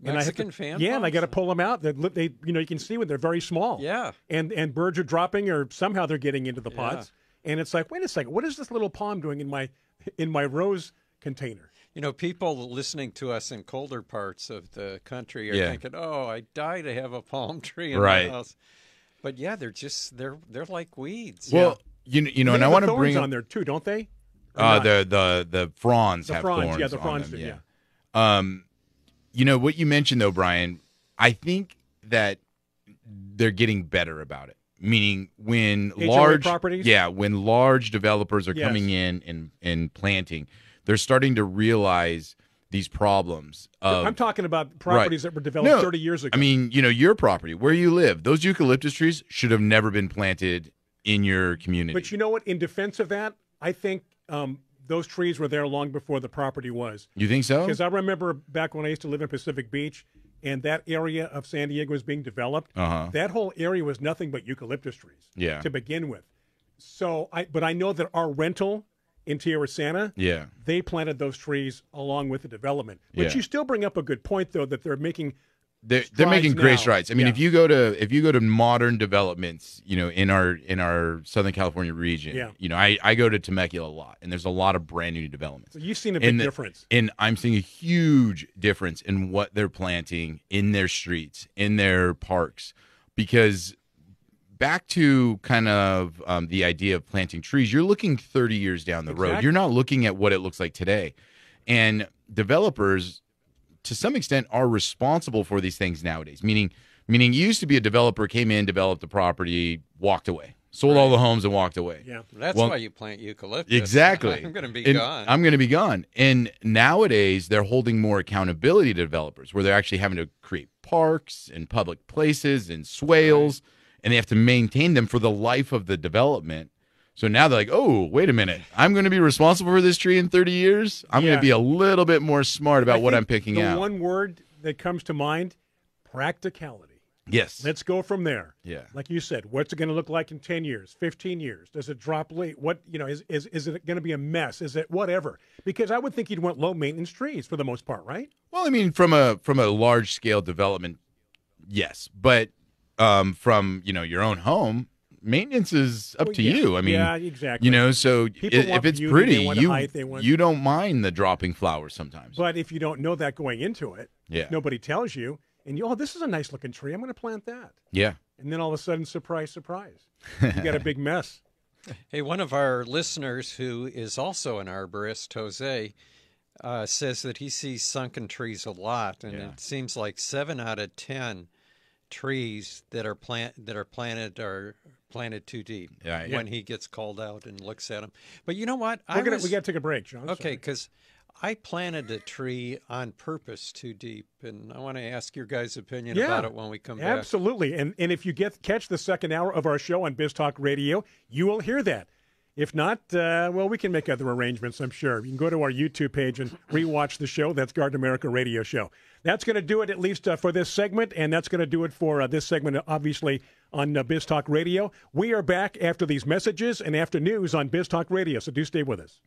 Mexican and I fan. Yeah, pots? and I got to pull them out. They, they, you know, you can see when they're very small. Yeah. And and birds are dropping, or somehow they're getting into the pots. Yeah. And it's like, wait a second, what is this little palm doing in my in my rose container? You know, people listening to us in colder parts of the country are yeah. thinking, "Oh, I die to have a palm tree in right. my house." But yeah, they're just they're they're like weeds. Well, yeah. You you know, they and I want to bring on there too, don't they? uh, the the the fronds the have fronds, thorns. Yeah, the fronds. Them, do, yeah. yeah. Um, you know what you mentioned though, Brian. I think that they're getting better about it. Meaning, when large properties, yeah, when large developers are yes. coming in and and planting, they're starting to realize these problems. Of, I'm talking about properties right. that were developed no, 30 years ago. I mean, you know, your property, where you live, those eucalyptus trees should have never been planted in your community. But you know what? In defense of that, I think um, those trees were there long before the property was. You think so? Because I remember back when I used to live in Pacific Beach, and that area of San Diego was being developed. Uh-huh. That whole area was nothing but eucalyptus trees. Yeah. To begin with, so I but I know that our rental in Tierra Santa, yeah, they planted those trees along with the development. But yeah. you still bring up a good point though that they're making they're, they're making great strides. I mean, yeah. if you go to if you go to modern developments, you know, in our in our Southern California region, yeah. you know, I, I go to Temecula a lot, and there's a lot of brand new developments. So you've seen a big and the, difference, and I'm seeing a huge difference in what they're planting in their streets, in their parks, because back to kind of um, the idea of planting trees, you're looking 30 years down the exactly. road. You're not looking at what it looks like today, and developers to some extent are responsible for these things nowadays. Meaning, meaning used to be a developer came in, developed the property, walked away, sold right. all the homes, and walked away. Yeah, that's well, why you plant eucalyptus. Exactly. I'm going to be and gone. I'm going to be gone. And nowadays, they're holding more accountability to developers, where they're actually having to create parks and public places and swales, right. and they have to maintain them for the life of the development. So now they're like, oh, wait a minute. I'm going to be responsible for this tree in 30 years. I'm yeah. going to be a little bit more smart about I what I'm picking the out. One word that comes to mind practicality. Yes. Let's go from there. Yeah. Like you said, what's it going to look like in 10 years, 15 years? Does it drop late? What, you know, is, is, is it going to be a mess? Is it whatever? Because I would think you'd want low maintenance trees for the most part, right? Well, I mean, from a, from a large scale development, yes. But um, from, you know, your own home, maintenance is up well, oh, to yeah. you. I mean, yeah, exactly. You know, so if it's beauty, pretty, you height, want... you don't mind the dropping flowers sometimes. But if you don't know that going into it, yeah, nobody tells you, and you, oh, this is a nice looking tree. I'm going to plant that. Yeah. And then all of a sudden, surprise, surprise, you got a big mess. Hey, one of our listeners who is also an arborist, Jose, uh, says that he sees sunken trees a lot, and yeah. it seems like seven out of ten trees that are plant that are planted are Planted too deep. yeah, yeah. when he gets called out and looks at him. But you know what? We're I gonna, was, we got to take a break, John. Okay, because I planted a tree on purpose too deep, and I want to ask your guys' opinion yeah, about it when we come back. Absolutely, and and if you get catch the second hour of our show on Biz Talk Radio, you will hear that. If not, uh, well, we can make other arrangements, I'm sure. You can go to our YouTube page and rewatch the show. That's Garden America Radio Show. That's going to do it, at least uh, for this segment, and that's going to do it for uh, this segment, obviously, on uh, BizTalk Radio. We are back after these messages and after news on BizTalk Radio, so do stay with us.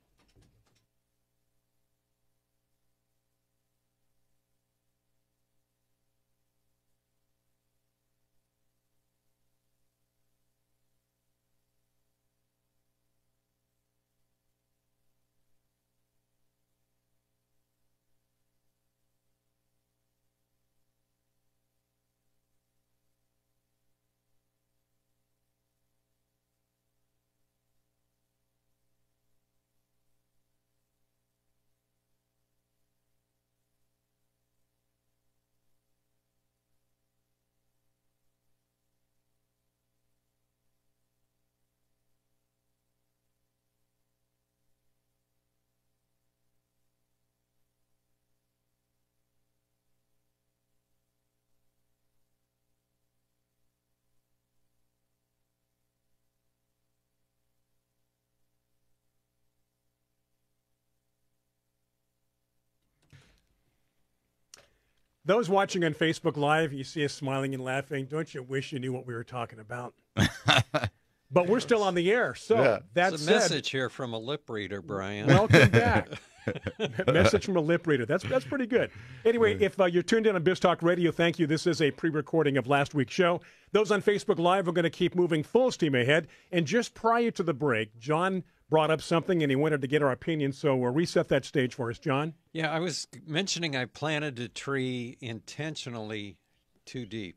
Those watching on Facebook Live, you see us smiling and laughing. Don't you wish you knew what we were talking about? but we're still on the air. So yeah. that's a message here from a lip reader, Brian. Welcome back. message from a lip reader. That's that's pretty good. Anyway, if uh, you're tuned in on Biz Talk Radio, thank you. This is a pre-recording of last week's show. Those on Facebook Live are going to keep moving full steam ahead. And just prior to the break, John brought up something and he wanted to get our opinion. So we'll reset that stage for us, John. Yeah, I was mentioning I planted a tree intentionally too deep.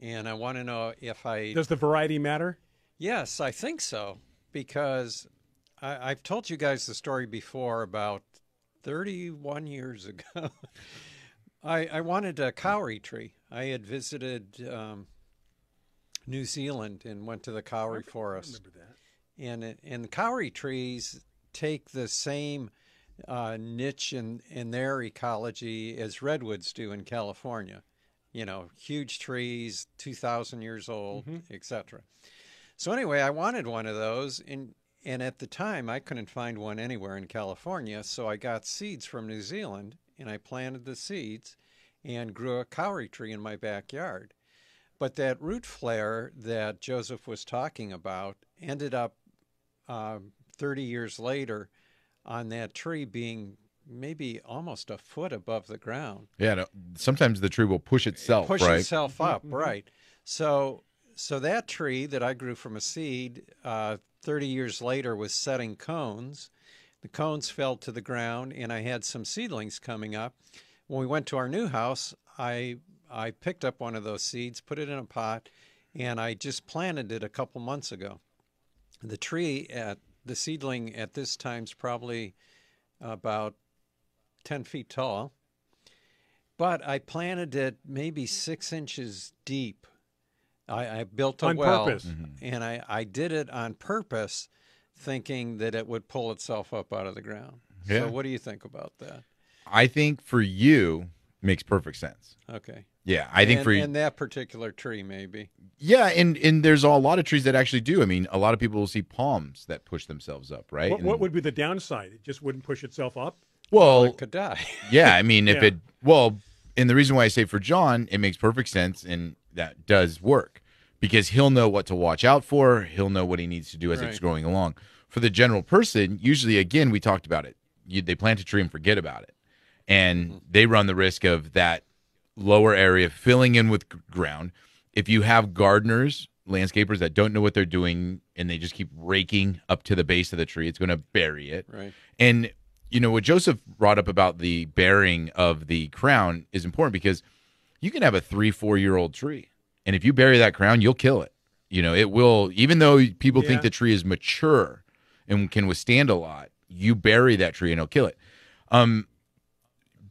And I want to know if I. Does the variety matter? Yes, I think so. Because I, I've told you guys the story before about 31 years ago. I, I wanted a kauri tree. I had visited um, New Zealand and went to the kauri forest. remember that and and the kauri trees take the same uh, niche in in their ecology as redwoods do in California. You know, huge trees, two thousand years old, mm-hmm. etc. So anyway, I wanted one of those, and and at the time I couldn't find one anywhere in California, so I got seeds from New Zealand, and I planted the seeds, and grew a kauri tree in my backyard. But that root flare that Joseph was talking about ended up uh, 30 years later on that tree being maybe almost a foot above the ground. Yeah, no, sometimes the tree will push itself, push right? itself up, mm-hmm. right? So, so that tree that I grew from a seed, uh, 30 years later, was setting cones. The cones fell to the ground, and I had some seedlings coming up. When we went to our new house, I I picked up one of those seeds, put it in a pot, and I just planted it a couple months ago. The tree at the seedling at this time is probably about 10 feet tall, but I planted it maybe six inches deep. I, I built a on well, purpose. Mm-hmm. and I, I did it on purpose, thinking that it would pull itself up out of the ground. Yeah. So, what do you think about that? I think for you makes perfect sense. Okay. Yeah, I think and, for and that particular tree, maybe. Yeah, and and there's a lot of trees that actually do. I mean, a lot of people will see palms that push themselves up, right? What, and, what would be the downside? It just wouldn't push itself up. Well, well it could die. yeah, I mean, if yeah. it well, and the reason why I say for John, it makes perfect sense, and that does work because he'll know what to watch out for. He'll know what he needs to do as right. it's growing along. For the general person, usually, again, we talked about it. You, they plant a tree and forget about it, and mm-hmm. they run the risk of that lower area, filling in with ground. If you have gardeners, landscapers that don't know what they're doing and they just keep raking up to the base of the tree, it's going to bury it. Right. And you know what Joseph brought up about the bearing of the crown is important because you can have a three, four year old tree, and if you bury that crown, you'll kill it. You know, it will. Even though people yeah. think the tree is mature and can withstand a lot, you bury that tree and it'll kill it. Um,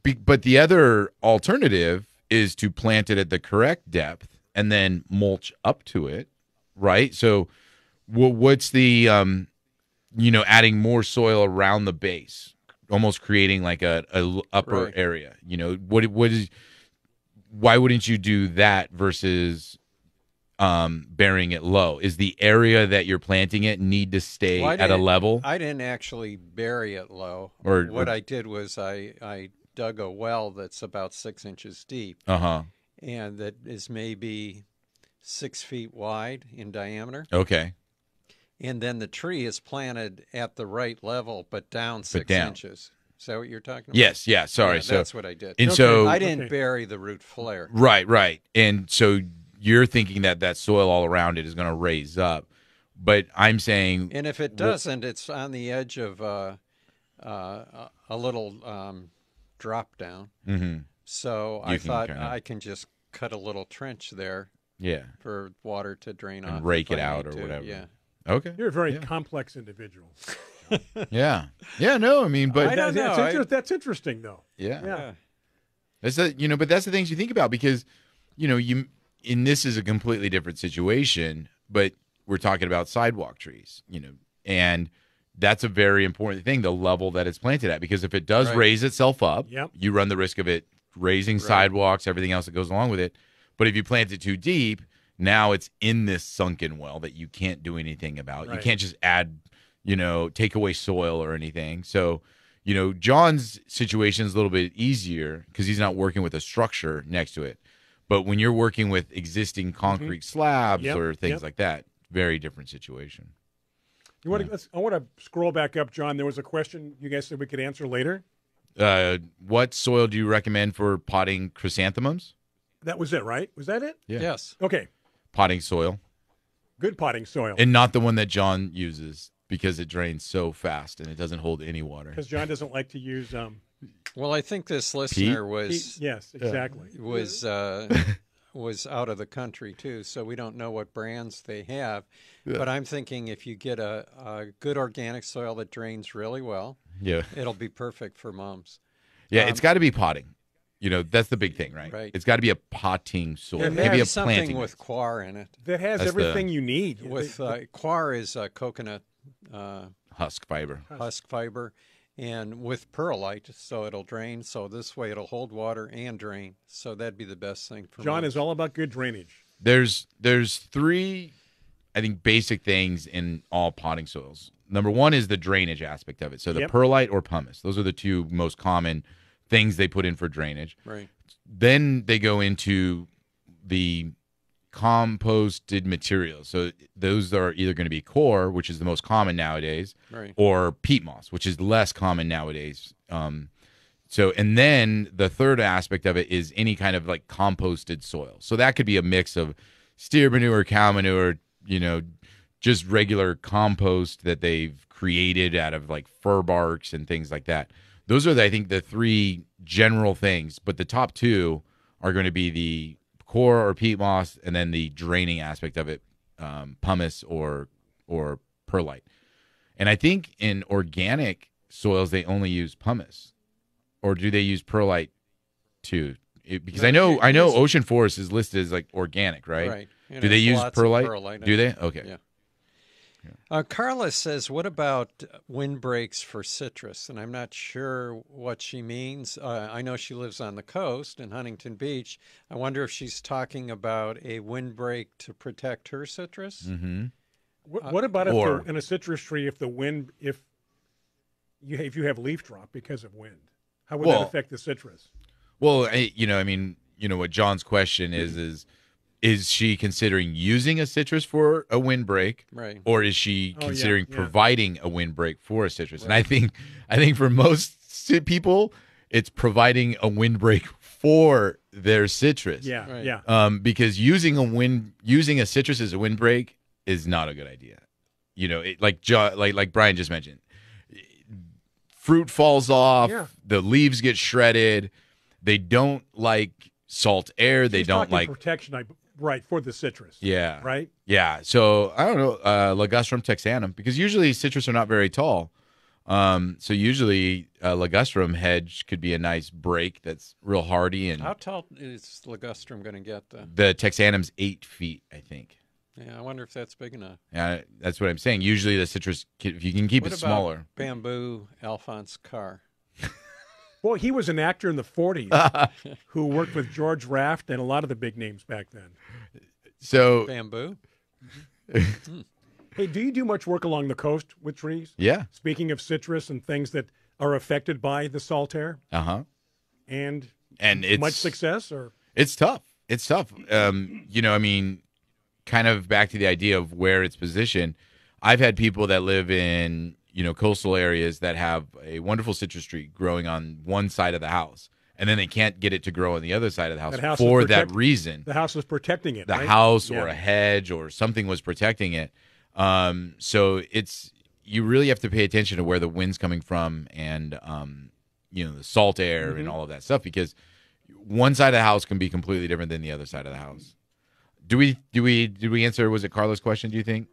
be, but the other alternative is to plant it at the correct depth and then mulch up to it, right? So, well, what's the, um, you know, adding more soil around the base, almost creating like a, a upper right. area. You know, what what is? Why wouldn't you do that versus um, burying it low? Is the area that you're planting it need to stay well, at a level? I didn't actually bury it low. Or what or, I did was I I dug a well that's about six inches deep. Uh-huh. And that is maybe six feet wide in diameter. Okay. And then the tree is planted at the right level, but down but six down. inches. Is that what you're talking about? Yes, yeah. Sorry, yeah, so, that's what I did. And okay. so I didn't okay. bury the root flare. Right, right. And so you're thinking that that soil all around it is going to raise up, but I'm saying, and if it doesn't, it's on the edge of uh, uh, a little um, drop down. Mm-hmm. So you I thought kinda... I can just cut a little trench there. Yeah. For water to drain and off. Rake it out or to. whatever. Yeah. Okay. You're a very yeah. complex individual. yeah. Yeah, no, I mean, but I don't that's, know. Inter- I... that's interesting though. Yeah. Yeah. yeah. That's the, you know, but that's the things you think about because, you know, you and this is a completely different situation, but we're talking about sidewalk trees, you know, and that's a very important thing the level that it's planted at because if it does right. raise itself up yep. you run the risk of it raising right. sidewalks everything else that goes along with it but if you plant it too deep now it's in this sunken well that you can't do anything about right. you can't just add you know take away soil or anything so you know john's situation is a little bit easier because he's not working with a structure next to it but when you're working with existing mm-hmm. concrete mm-hmm. slabs yep. or things yep. like that very different situation you want to? I want to scroll back up, John. There was a question you guys said we could answer later. Uh, what soil do you recommend for potting chrysanthemums? That was it, right? Was that it? Yeah. Yes. Okay. Potting soil. Good potting soil, and not the one that John uses because it drains so fast and it doesn't hold any water. Because John doesn't like to use. Um... Well, I think this listener Pete? was. Pete? Yes, exactly. Was uh, was out of the country too, so we don't know what brands they have. Yeah. But I'm thinking if you get a, a, good organic soil that drains really well, yeah, it'll be perfect for mums. Yeah, um, it's got to be potting. You know, that's the big thing, right? Right. It's got to be a potting soil, it maybe a something planting with coir in it. That has that's everything the, you need. With uh, coir is a coconut uh, husk fiber. Husk fiber and with perlite, so it'll drain. So this way, it'll hold water and drain. So that'd be the best thing for John me. is all about good drainage. There's there's three, I think, basic things in all potting soils. Number one is the drainage aspect of it. So the yep. perlite or pumice; those are the two most common things they put in for drainage. Right. Then they go into the composted materials. So those are either going to be core, which is the most common nowadays, right. or peat moss, which is less common nowadays. Um, so, and then the third aspect of it is any kind of like composted soil. So that could be a mix of steer manure, cow manure, you know, just regular compost that they've created out of like fir barks and things like that. Those are, the, I think, the three general things. But the top two are going to be the Cora or peat moss, and then the draining aspect of it, um, pumice or or perlite. And I think in organic soils they only use pumice, or do they use perlite too? It, because no, I know I know ocean forest is listed as like organic, right? Right. You know, do they use perlite? perlite? Do they? Okay. Yeah. Yeah. Uh, Carla says, "What about windbreaks for citrus?" And I'm not sure what she means. Uh, I know she lives on the coast in Huntington Beach. I wonder if she's talking about a windbreak to protect her citrus. Mm-hmm. What, uh, what, about uh, if or, in a citrus tree if the wind if you if you have leaf drop because of wind? How would well, that affect the citrus? Well, I, you know, I mean, you know what John's question is mm-hmm. is is she considering using a citrus for a windbreak right or is she oh, considering yeah, yeah. providing a windbreak for a citrus right. and i think i think for most people it's providing a windbreak for their citrus yeah right. yeah um, because using a wind using a citrus as a windbreak is not a good idea you know it, like like like brian just mentioned fruit falls off yeah. the leaves get shredded they don't like salt air. She's they don't like protection. I right for the citrus. Yeah, right. Yeah. So I don't know uh, Ligustrum texanum because usually citrus are not very tall. Um, so usually a uh, ligustrum hedge could be a nice break that's real hardy and. How tall is ligustrum going to get? The uh? the texanum's eight feet, I think. Yeah, I wonder if that's big enough. Yeah, that's what I'm saying. Usually the citrus, if you can keep what it smaller. Bamboo Alphonse Carr. Well, he was an actor in the 40s who worked with George Raft and a lot of the big names back then. So bamboo. hey, do you do much work along the coast with trees? Yeah. Speaking of citrus and things that are affected by the salt air. Uh huh. And and it's much success or it's tough. It's tough. Um, you know, I mean, kind of back to the idea of where it's positioned. I've had people that live in you know coastal areas that have a wonderful citrus tree growing on one side of the house and then they can't get it to grow on the other side of the house, house for protect- that reason. The house was protecting it. The right? house yeah. or a hedge or something was protecting it. Um, so it's you really have to pay attention to where the wind's coming from and um, you know the salt air mm-hmm. and all of that stuff because one side of the house can be completely different than the other side of the house. Do we do we did we answer was it Carlos' question? Do you think?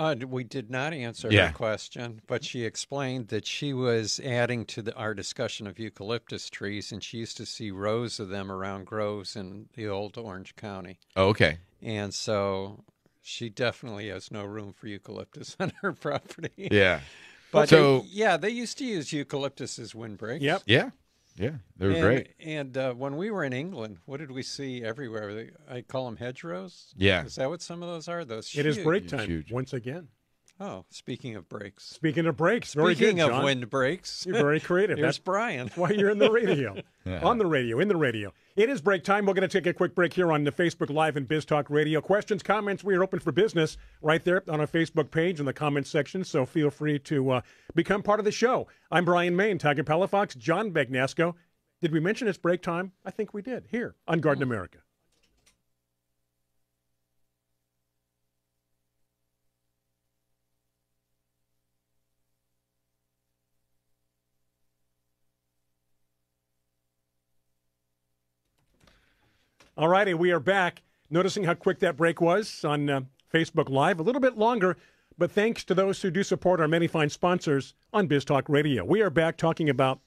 Uh, we did not answer yeah. her question, but she explained that she was adding to the, our discussion of eucalyptus trees, and she used to see rows of them around groves in the old Orange County. Oh, okay. And so she definitely has no room for eucalyptus on her property. Yeah. But so, they, yeah, they used to use eucalyptus as windbreaks. Yep. Yeah. Yeah, they were and, great. And uh, when we were in England, what did we see everywhere? I call them hedgerows. Yeah, is that what some of those are? Those it huge, is break time once again. Oh, speaking of breaks. Speaking of breaks, very speaking good, John. of wind breaks, you're very creative. Here's That's Brian. why you're in the radio, yeah. on the radio, in the radio. It is break time. We're going to take a quick break here on the Facebook Live and Biz Talk Radio. Questions, comments, we are open for business right there on our Facebook page in the comments section. So feel free to uh, become part of the show. I'm Brian Main, Tiger Palafox, John Begnasco. Did we mention it's break time? I think we did here on Garden oh. America. All righty, we are back. Noticing how quick that break was on uh, Facebook Live, a little bit longer, but thanks to those who do support our many fine sponsors on Biz Talk Radio. We are back talking about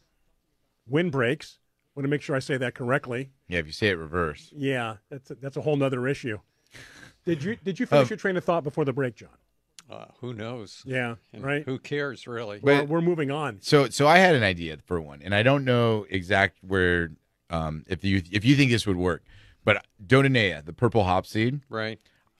wind breaks. Want to make sure I say that correctly. Yeah, if you say it reverse. Yeah, that's a, that's a whole other issue. Did you did you finish um, your train of thought before the break, John? Uh, who knows? Yeah, and right. Who cares, really? But, we're moving on. So, so I had an idea for one, and I don't know exact where. Um, if you if you think this would work, but Doninea, the purple hop seed, right?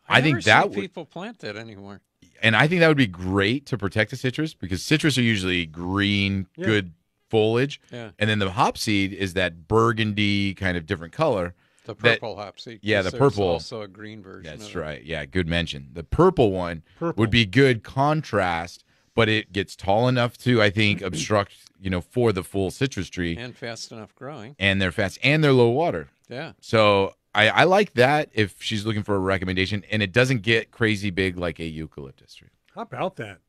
I, I think that would, people plant that anymore. And I think that would be great to protect the citrus because citrus are usually green, yeah. good foliage, yeah. and then the hop seed is that burgundy kind of different color. The purple that, hop seed. Yeah, the purple. Also a green version. That's right. It. Yeah, good mention. The purple one purple. would be good contrast, but it gets tall enough to I think obstruct you know for the full citrus tree and fast enough growing. And they're fast and they're low water. Yeah. So I, I like that if she's looking for a recommendation and it doesn't get crazy big like a eucalyptus tree. How about that?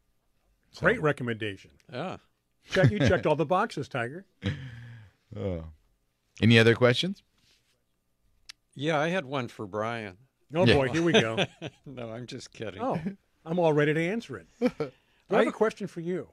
So. Great recommendation. Yeah. Check you checked all the boxes, Tiger. Oh. Any other questions? Yeah, I had one for Brian. Oh yeah. boy, here we go. no, I'm just kidding. Oh, I'm all ready to answer it. I have a question for you.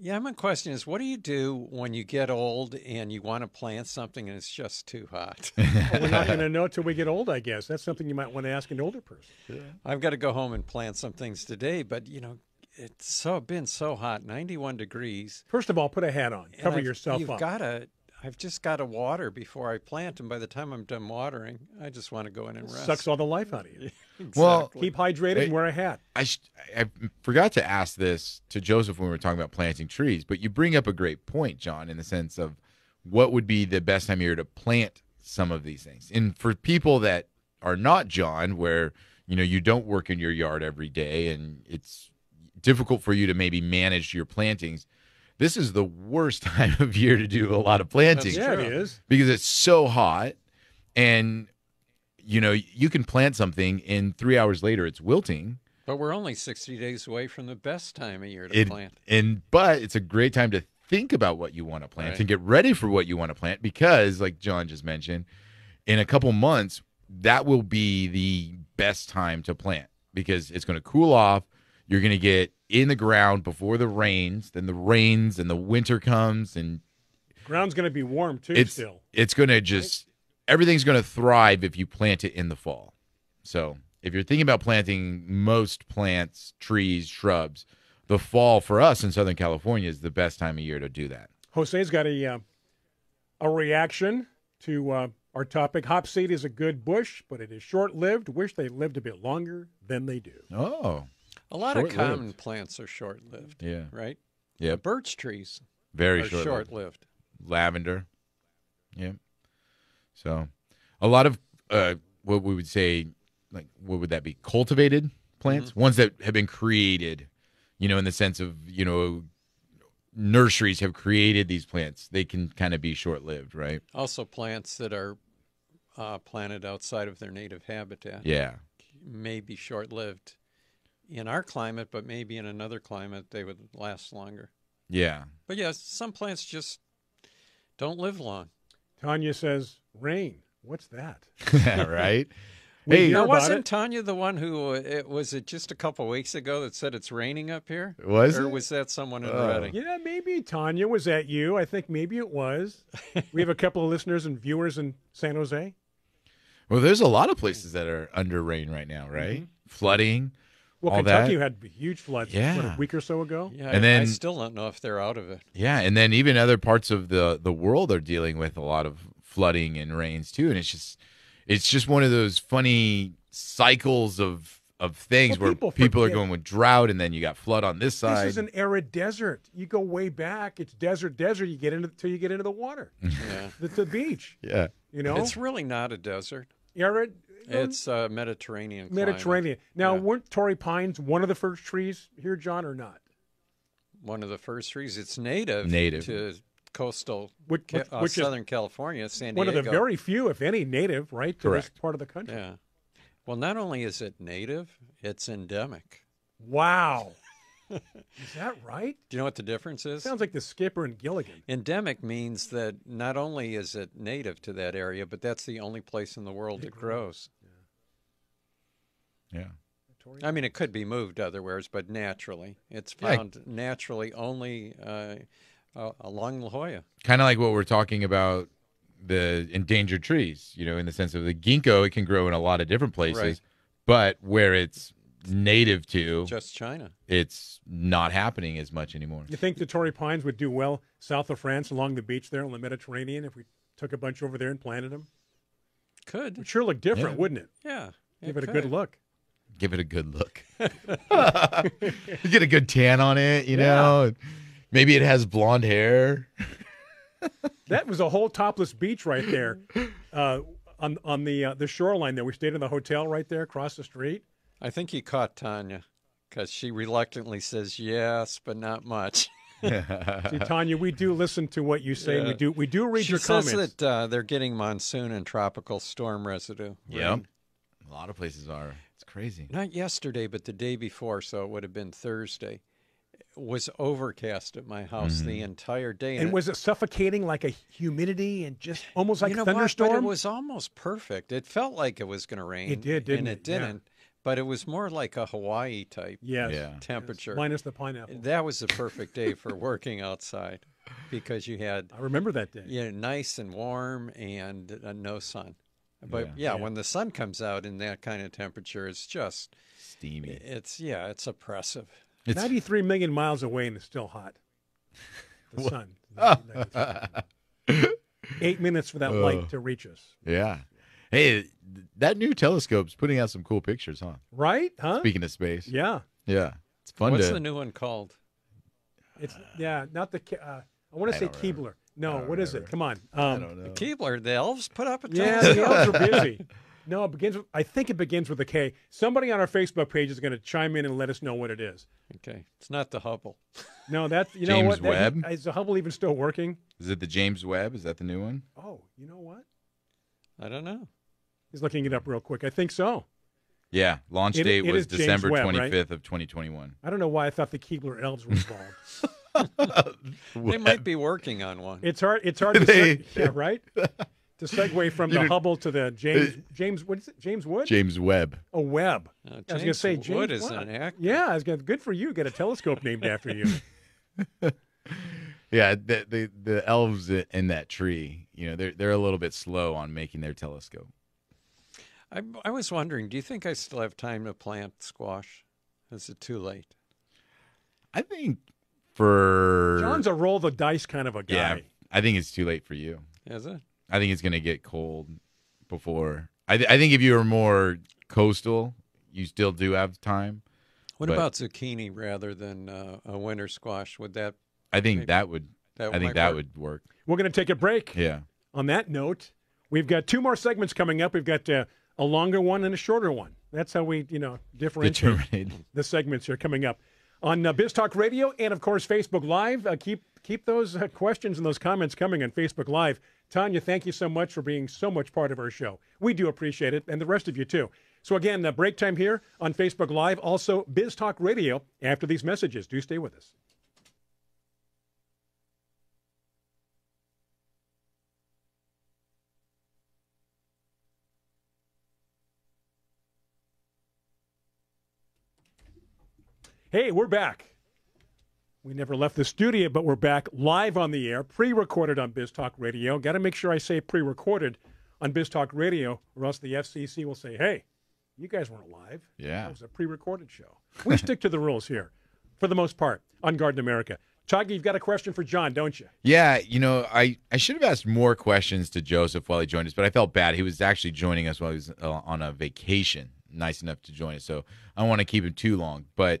Yeah, my question is what do you do when you get old and you want to plant something and it's just too hot? well, we're not going to know till we get old, I guess. That's something you might want to ask an older person. Yeah. I've got to go home and plant some things today, but you know, it's so been so hot, 91 degrees. First of all, put a hat on. Cover yourself you've up. You've got to I've just got to water before I plant, and by the time I'm done watering, I just want to go in and rest. Sucks all the life out of you. Well, keep hydrated I, and wear a hat. I, I forgot to ask this to Joseph when we were talking about planting trees, but you bring up a great point, John, in the sense of what would be the best time of year to plant some of these things. And for people that are not John, where you know you don't work in your yard every day and it's difficult for you to maybe manage your plantings this is the worst time of year to do a lot of planting. Yeah, it is because it's so hot, and you know, you can plant something and three hours later it's wilting. But we're only 60 days away from the best time of year to plant. And but it's a great time to think about what you want to plant right. and get ready for what you want to plant because like John just mentioned, in a couple months that will be the best time to plant because it's going to cool off. You're going to get in the ground before the rains. Then the rains and the winter comes and ground's going to be warm too. It's, still, it's going to just everything's going to thrive if you plant it in the fall. So if you're thinking about planting most plants, trees, shrubs, the fall for us in Southern California is the best time of year to do that. Jose's got a uh, a reaction to uh, our topic. Hop seed is a good bush, but it is short lived. Wish they lived a bit longer than they do. Oh, a lot short-lived. of common plants are short lived. Yeah, right. Yeah, birch trees very short lived. Lavender. Yeah, so, a lot of uh, what we would say, like what would that be? Cultivated plants, mm-hmm. ones that have been created, you know, in the sense of you know, nurseries have created these plants. They can kind of be short lived, right? Also, plants that are uh, planted outside of their native habitat. Yeah, may be short lived in our climate, but maybe in another climate they would last longer. Yeah. But yeah, some plants just don't live long. Tanya says, rain. What's that? right? Hey, now, wasn't it? Tanya the one who uh, it, was it just a couple weeks ago that said it's raining up here? Was or it? was that someone in uh, Reading? Yeah, maybe Tanya was that you. I think maybe it was. we have a couple of listeners and viewers in San Jose. Well, there's a lot of places that are under rain right now, right? Mm -hmm. Flooding. Well, all Kentucky that. had huge floods yeah. what, a week or so ago. Yeah, and I, then I still don't know if they're out of it. Yeah, and then even other parts of the the world are dealing with a lot of flooding and rains too, and it's just it's just one of those funny cycles of of things well, where people, are going with drought and then you got flood on this side. This is an arid desert. You go way back, it's desert, desert. You get into till you get into the water, yeah, the, the beach. Yeah, you know, it's really not a desert. Arid um, it's uh, Mediterranean. Mediterranean. Climate. Now, yeah. weren't Torrey pines one of the first trees here, John, or not? One of the first trees. It's native. Native to coastal which, which, uh, which Southern California, San Diego. One of the very few, if any, native right to Correct. this part of the country. Yeah. Well, not only is it native, it's endemic. Wow. is that right? Do you know what the difference is? Sounds like the skipper and Gilligan. Endemic means that not only is it native to that area, but that's the only place in the world it, it grows. Yeah. I mean, it could be moved otherwheres, but naturally, it's found yeah. naturally only uh, along La Jolla. Kind of like what we're talking about the endangered trees, you know, in the sense of the ginkgo, it can grow in a lot of different places, right. but where it's native to just China, it's not happening as much anymore. You think the Torrey pines would do well south of France along the beach there in the Mediterranean if we took a bunch over there and planted them? Could. It would sure look different, yeah. wouldn't it? Yeah. It Give it could. a good look give it a good look. you get a good tan on it, you yeah. know. Maybe it has blonde hair. that was a whole topless beach right there, uh, on on the uh, the shoreline. There, we stayed in the hotel right there across the street. I think he caught Tanya because she reluctantly says yes, but not much. See, Tanya, we do listen to what you say. Yeah. We do we do read she your comments. She says that uh, they're getting monsoon and tropical storm residue. Yeah, a lot of places are crazy. Not yesterday, but the day before, so it would have been Thursday. Was overcast at my house mm-hmm. the entire day, and, and it, was it suffocating like a humidity and just almost like you know thunderstorm? What, it was almost perfect. It felt like it was going to rain. It did, didn't and it? it didn't. Yeah but it was more like a Hawaii type yes. yeah. temperature. Yes. Minus the pineapple. That was the perfect day for working outside because you had. I remember that day. Yeah, you know, nice and warm and uh, no sun. But yeah. Yeah, yeah, when the sun comes out in that kind of temperature, it's just steamy. It's yeah, it's oppressive. It's 93 million miles away and it's still hot. The sun. Eight minutes for that light to reach us. Yeah. Hey, that new telescope's putting out some cool pictures, huh? Right? Huh? Speaking of space. Yeah. Yeah. It's fun. What's to... the new one called? It's yeah, not the. Uh, I want to say Keebler. No, what is it? Come on. Um, I don't know. Keebler, the elves put up a Yeah, the elves are busy. No, it begins. With, I think it begins with a K. Somebody on our Facebook page is going to chime in and let us know what it is. Okay, it's not the Hubble. No, that's you know James what. Webb? is the Hubble even still working? Is it the James Webb? Is that the new one? Oh, you know what? I don't know. He's looking it up real quick. I think so. Yeah, launch It- date it was December right? 25th of 2021. I don't know why I thought the Keebler elves were involved. they might be working on one. It's hard. It's hard. To they, se- yeah, right. to segue from the Hubble to the James James what is it? James Wood? James Webb. A oh, Webb. Uh, I was going to say James Wood is Webb. an actor. Yeah, I was going good for you. Get a telescope named after you. yeah, the, the, the elves in that tree, you know, they're they're a little bit slow on making their telescope. I I was wondering, do you think I still have time to plant squash? Is it too late? I think for John's a roll the dice kind of a guy. Yeah, I think it's too late for you. Is it? I think it's gonna get cold before. I th- I think if you were more coastal, you still do have time. What but about zucchini rather than uh, a winter squash? Would that? I think maybe, that would. That I think that work. would work. We're gonna take a break. Yeah. On that note, we've got two more segments coming up. We've got uh, a longer one and a shorter one. That's how we, you know, differentiate the segments are coming up on uh, Radio and, of course, Facebook Live. Uh, keep keep those uh, questions and those comments coming on Facebook Live. Tanya, thank you so much for being so much part of our show. We do appreciate it, and the rest of you too. So again, uh, break time here on Facebook Live, also BizTalk Radio. After these messages, do stay with us. Hey, we're back. We never left the studio, but we're back live on the air, pre recorded on Biz Talk Radio. Got to make sure I say pre recorded on Biz Talk Radio, or else the FCC will say, hey, you guys weren't live. Yeah. It was a pre recorded show. We stick to the rules here for the most part on Garden America. Chagi, you've got a question for John, don't you? Yeah, you know, I, I should have asked more questions to Joseph while he joined us, but I felt bad. He was actually joining us while he was uh, on a vacation. Nice enough to join us, so I don't want to keep him too long. But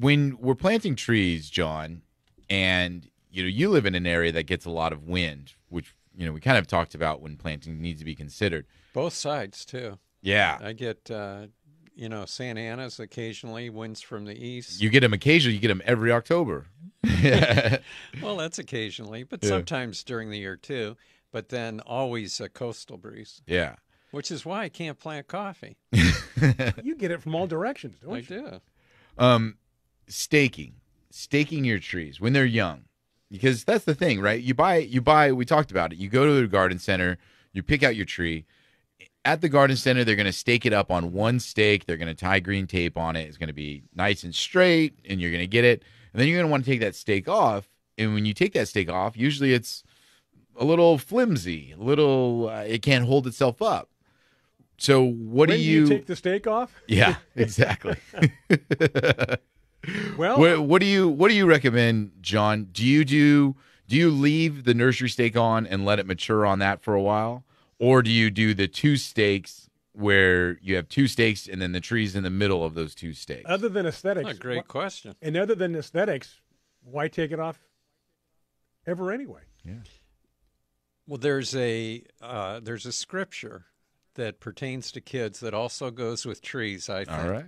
when we're planting trees, John, and you know you live in an area that gets a lot of wind, which you know we kind of talked about when planting needs to be considered. Both sides too. Yeah, I get uh, you know Santa Ana's occasionally winds from the east. You get them occasionally. You get them every October. well, that's occasionally, but yeah. sometimes during the year too. But then always a coastal breeze. Yeah. Which is why I can't plant coffee. you get it from all directions, don't I you? I do. Um, staking, staking your trees when they're young, because that's the thing, right? You buy, you buy. We talked about it. You go to the garden center, you pick out your tree. At the garden center, they're going to stake it up on one stake. They're going to tie green tape on it. It's going to be nice and straight, and you're going to get it. And then you're going to want to take that stake off. And when you take that stake off, usually it's a little flimsy, a little uh, it can't hold itself up. So what when do you, you, take the stake off? Yeah, exactly. well, what, what, do you what do you recommend, John? Do you do do you leave the nursery steak on and let it mature on that for a while, or do you do the two steaks where you have two steaks and then the trees in the middle of those two steaks? Other than aesthetics, great wh- question. And other than aesthetics, why take it off ever anyway? Yeah. Well, there's a uh, there's a scripture that pertains to kids that also goes with trees. I think. All right.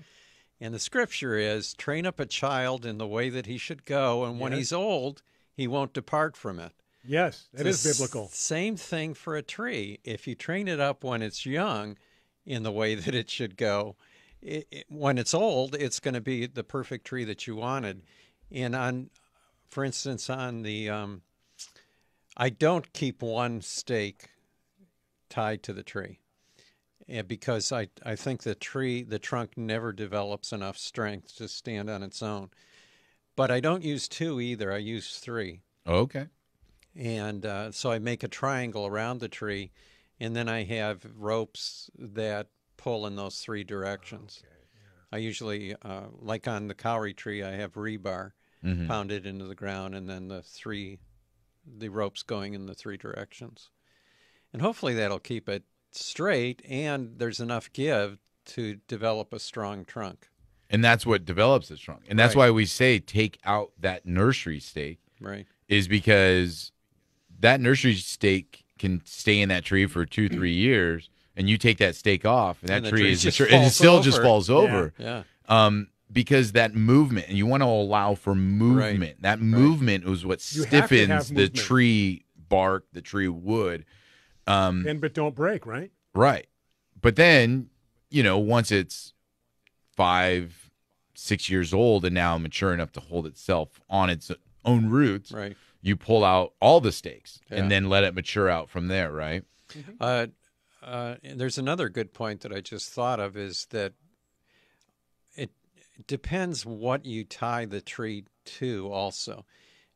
And the scripture is train up a child in the way that he should go, and when he's old, he won't depart from it. Yes, it's biblical. Same thing for a tree. If you train it up when it's young in the way that it should go, it, it, when it's old, it's going to be the perfect tree that you wanted. And on, for instance, on the, um, I don't keep one stake tied to the tree because I, I think the tree, the trunk never develops enough strength to stand on its own. But I don't use two either. I use three. Okay. And uh, so I make a triangle around the tree, and then I have ropes that pull in those three directions. Okay, yeah. I usually, uh, like on the cowrie tree, I have rebar mm-hmm. pounded into the ground, and then the three, the ropes going in the three directions. And hopefully that'll keep it straight and there's enough give to develop a strong trunk. And that's what develops the trunk. And that's right. why we say take out that nursery stake. Right. Is because that nursery stake can stay in that tree for two, three years, and you take that stake off, and that and tree, tree is just tr- it still over. just falls over. Yeah. yeah. Um, because that movement, and you want to allow for movement. Right. That movement right. what stiffens the tree bark, the tree wood um, but don't break, right? Right. But then, you know, once it's five, six years old and now mature enough to hold itself on its own roots, right. you pull out all the stakes yeah. and then let it mature out from there, right? Mm-hmm. Uh, uh, there's another good point that I just thought of is that it depends what you tie the tree to, also,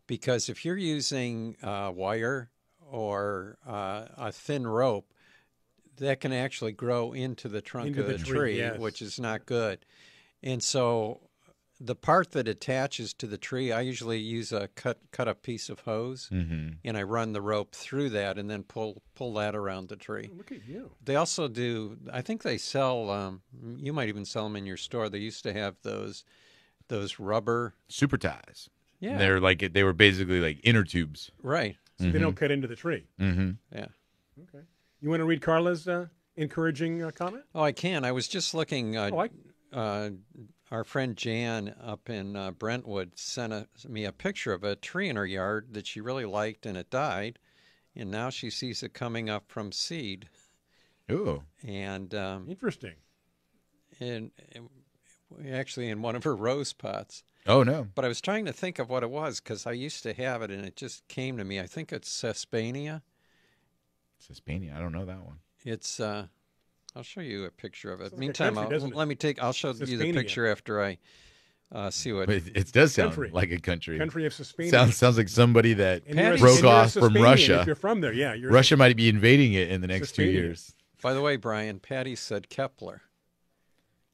because if you're using uh, wire or uh, a thin rope, that can actually grow into the trunk into of the, the tree, tree yes. which is not good. And so the part that attaches to the tree, I usually use a cut cut a piece of hose, mm-hmm. and I run the rope through that, and then pull pull that around the tree. Look at you! They also do. I think they sell. Um, you might even sell them in your store. They used to have those those rubber super ties. Yeah, they're like they were basically like inner tubes. Right mm-hmm. they don't mm-hmm. cut into the tree. Mm-hmm. Yeah. Okay. You want to read Carla's uh, encouraging uh, comment? Oh, I can. I was just looking. Uh, oh, I... Uh, our friend Jan up in uh, Brentwood sent a, me a picture of a tree in her yard that she really liked, and it died. And now she sees it coming up from seed. Ooh. And um, interesting. And actually, in one of her rose pots. Oh no! But I was trying to think of what it was because I used to have it, and it just came to me. I think it's Cespania. Cespania. I don't know that one. It's. uh I'll show you a picture of it. Meantime, country, I'll, let me take. I'll show Cispania. you the picture after I uh, see what. It, it, does sound country. like a country. Country of Suspania. Sounds sounds like somebody that and broke off from Russia. If you're from there, yeah. Russia might be invading it in the next Cispania. two years. By the way, Brian, Patty said Kepler.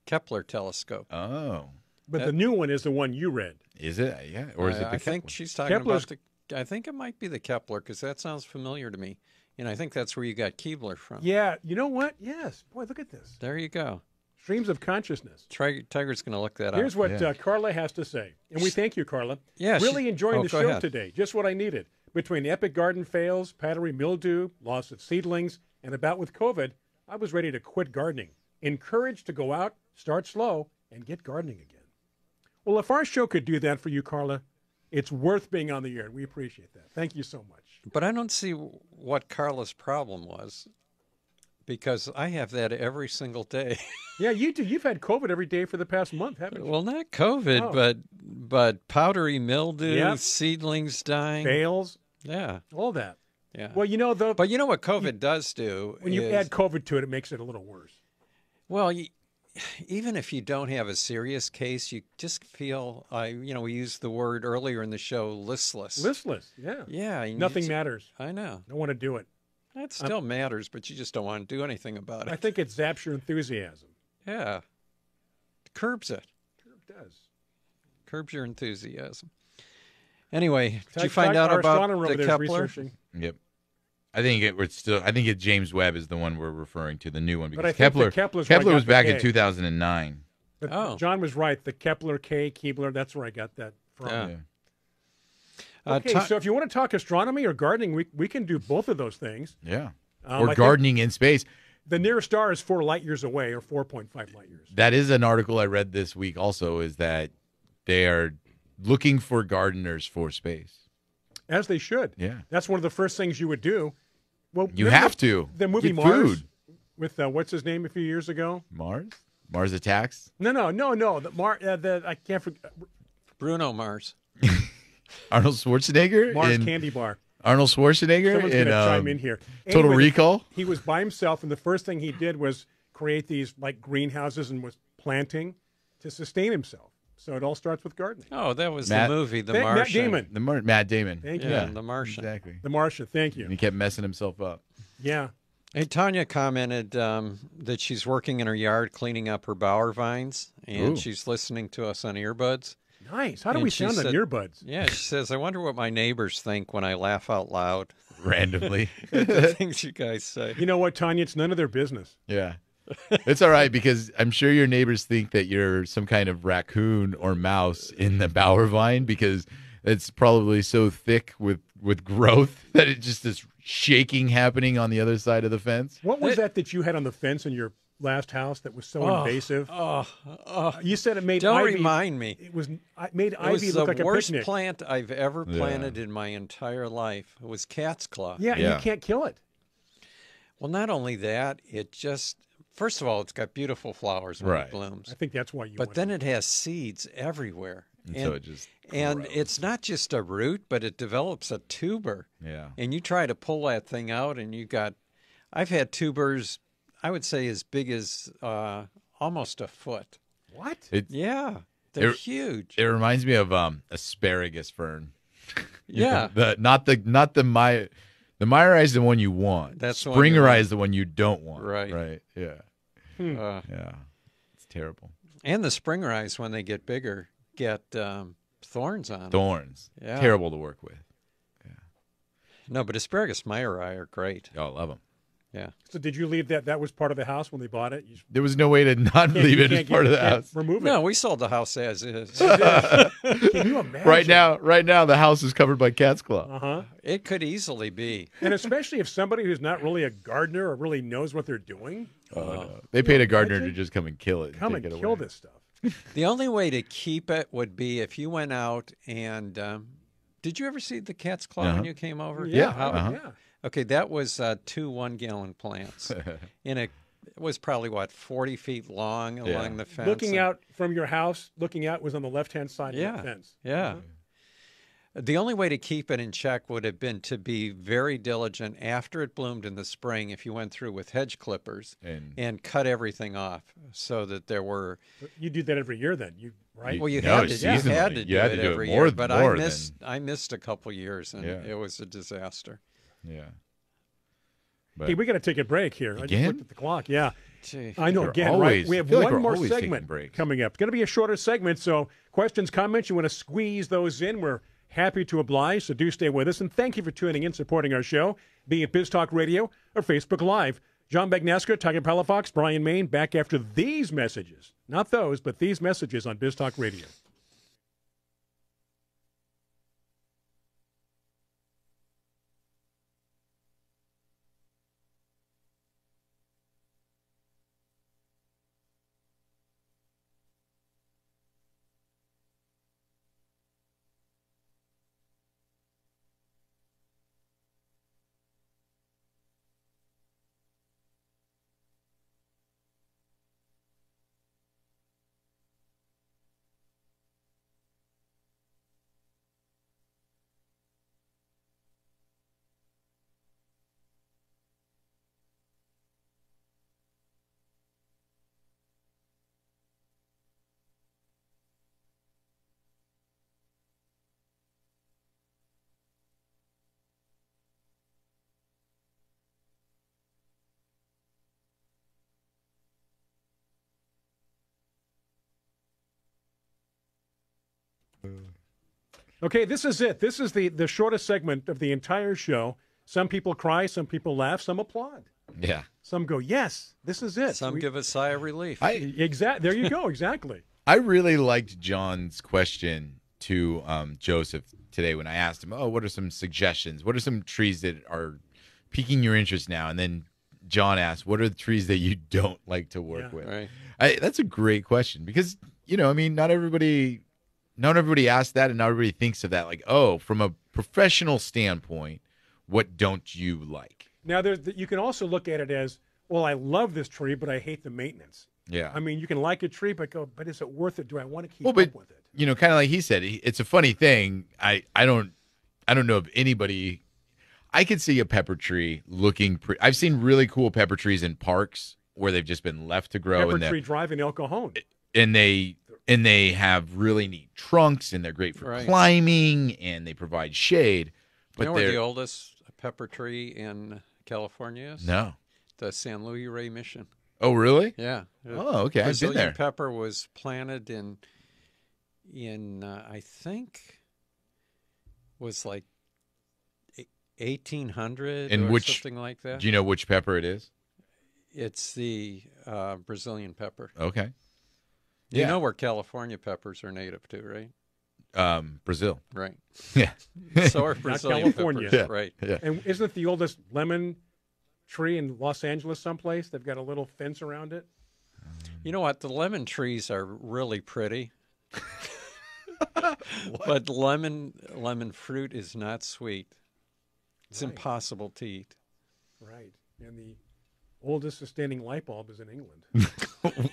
Kepler telescope. Oh. But the new one is the one you read. Is it? Yeah. Or is it the I Kepler? think she's talking Kepler's, about the. I think it might be the Kepler because that sounds familiar to me. And I think that's where you got Keebler from. Yeah. You know what? Yes. Boy, look at this. There you go. Streams of consciousness. Tiger's going to look that Here's up. Here's what yeah. uh, Carla has to say. And we thank you, Carla. Yeah. Really she, enjoying oh, the show ahead. today. Just what I needed. Between epic garden fails, powdery mildew, loss of seedlings, and about with COVID, I was ready to quit gardening. Encouraged to go out, start slow, and get gardening again. Well, if our show could do that for you, Carla, it's worth being on the air. We appreciate that. Thank you so much. But I don't see what Carla's problem was because I have that every single day. yeah, you do. You've had COVID every day for the past month, haven't you? Well, not COVID, oh. but but powdery mildew, seedlings dying, bales. Yeah. All that. Yeah. Well, you know, though. But you know what COVID you, does do? when you add COVID to it, it makes it a little worse. Well, you, even if you don't have a serious case, you just feel I, you know, we used the word earlier in the show, listless. Listless, yeah, yeah. Nothing just, matters. I know. Don't want to do it. That still um, matters, but you just don't want to do anything about it. I think it zaps your enthusiasm. Yeah, it curbs it. Curb does. Curbs your enthusiasm. Anyway, did you find out about the Kepler? Yep. I think it was still. I think it, James Webb is the one we're referring to, the new one. Because I Kepler, Kepler's where I Kepler was back in 2009. But Oh. John was right. The Kepler K Keebler. That's where I got that from. Yeah. Uh, Okay, so if you want to talk astronomy or gardening, we we can do both of those things. Yeah. Um, or gardening in space. The nearest star is four light years away, or four point five light years. That is an article I read this week. Also, is that they are looking for gardeners for space. As they should. Yeah. That's one of the first things you would do well, you have the, to. The movie Get Mars food. with uh, what's his name a few years ago. Mars. Mars Attacks. No, no, no, no. The Mar. Uh, the I can't forget. Bruno Mars. Arnold Schwarzenegger. Mars in, Candy Bar. Arnold Schwarzenegger. Someone's going to um, chime in here. Total anyway, Recall. He was by himself, and the first thing he did was create these like greenhouses and was planting to sustain himself. So it all starts with gardening. Oh, that was Matt, the movie, The Martian. Matt Damon. The Mar- Matt Damon. Thank you. Yeah, The Martian. Exactly. The Martian. Thank you. And he kept messing himself up. Yeah. Hey, Tanya commented um, that she's working in her yard cleaning up her bower vines, and Ooh. she's listening to us on earbuds. Nice. How do and we sound said, on earbuds? Yeah, she says, I wonder what my neighbors think when I laugh out loud randomly. the things you guys say. You know what, Tanya? It's none of their business. Yeah it's all right because I'm sure your neighbors think that you're some kind of raccoon or mouse in the bower vine because it's probably so thick with with growth that it just is shaking happening on the other side of the fence. What was that that you had on the fence in your last house that was so oh, invasive? Oh, oh, you said it made. Don't ivy, remind me. It was it made it ivy was look like a picnic. the worst plant I've ever planted yeah. in my entire life. It was cat's claw. Yeah, yeah, you can't kill it. Well, not only that, it just First of all, it's got beautiful flowers when right. it blooms. I think that's why you. But then it. it has seeds everywhere, and, and so it just and it's not just a root, but it develops a tuber. Yeah. And you try to pull that thing out, and you got, I've had tubers, I would say as big as uh, almost a foot. What? It, yeah, they're it, huge. It reminds me of um, asparagus fern. yeah. Know, the not the not the my the Meyer is the one you want. That's Springer Eye is the one you don't want. Right. Right. Yeah. Hmm. yeah. It's terrible. And the Springer eyes, when they get bigger, get um, thorns on thorns. them. Thorns. Yeah. Terrible to work with. Yeah. No, but asparagus Meyer eye are great. Oh, I love them. Yeah. So did you leave that? That was part of the house when they bought it. You, there was no way to not leave it as part of the house. Remove it. No, we sold the house as is. Can you imagine? Right now, right now, the house is covered by cat's claw. Uh huh. It could easily be, and especially if somebody who's not really a gardener or really knows what they're doing. Uh, uh, they paid a gardener to just come and kill it. Come and, and it kill away. this stuff. the only way to keep it would be if you went out and. Um, did you ever see the cat's claw uh-huh. when you came over? Yeah. yeah. Uh-huh. yeah. Okay, that was uh, two one gallon plants in a it was probably what forty feet long yeah. along the fence. Looking and, out from your house, looking out was on the left hand side yeah, of the fence. Yeah. Mm-hmm. The only way to keep it in check would have been to be very diligent after it bloomed in the spring if you went through with hedge clippers and, and cut everything off so that there were You do that every year then, you right? You, well you, no, had, to, you had to, you had to do, it, do it every more, year. But I missed than... I missed a couple years and yeah. it was a disaster. Yeah. But hey, we got to take a break here. Again? I just looked at the clock. Yeah. Gee, I know. Again, always, right? We have one like more segment coming up. It's going to be a shorter segment. So, questions, comments, you want to squeeze those in. We're happy to oblige. So, do stay with us. And thank you for tuning in, supporting our show, be it Biz Talk Radio or Facebook Live. John Bagnasco, Tiger Palafox, Brian Main, back after these messages. Not those, but these messages on Biz Talk Radio. Okay, this is it. This is the, the shortest segment of the entire show. Some people cry, some people laugh, some applaud. Yeah. Some go, yes, this is it. Some we, give a sigh of relief. I, exactly. There you go. Exactly. I really liked John's question to um, Joseph today when I asked him, "Oh, what are some suggestions? What are some trees that are piquing your interest now?" And then John asked, "What are the trees that you don't like to work yeah, with?" Right. I, that's a great question because you know, I mean, not everybody not everybody asks that and not everybody thinks of that. Like, oh, from a professional standpoint, what don't you like? Now, there's the, you can also look at it as, well, I love this tree, but I hate the maintenance. Yeah. I mean, you can like a tree, but go, but is it worth it? Do I want to keep well, but, up with it? You know, kind of like he said, it's a funny thing. I, I don't, I don't know if anybody, I could see a pepper tree looking pretty. I've seen really cool pepper trees in parks where they've just been left to grow. Pepper tree drive in El Cajon. And they and they have really neat trunks, and they're great for right. climbing, and they provide shade. But you know they're the oldest pepper tree in California is? No, the San Luis Rey Mission. Oh, really? Yeah. Oh, okay. Brazilian I've been there. pepper was planted in, in uh, I think, was like eighteen hundred or which, something like that. Do you know which pepper it is? It's the uh, Brazilian pepper. Okay. You yeah. know where California peppers are native to, right? Um, Brazil. Right. Yeah. so are Brazilian California. peppers. Yeah. Right. Yeah. And isn't it the oldest lemon tree in Los Angeles someplace? They've got a little fence around it. you know what? The lemon trees are really pretty. but lemon lemon fruit is not sweet. It's right. impossible to eat. Right. And the oldest sustaining light bulb is in England.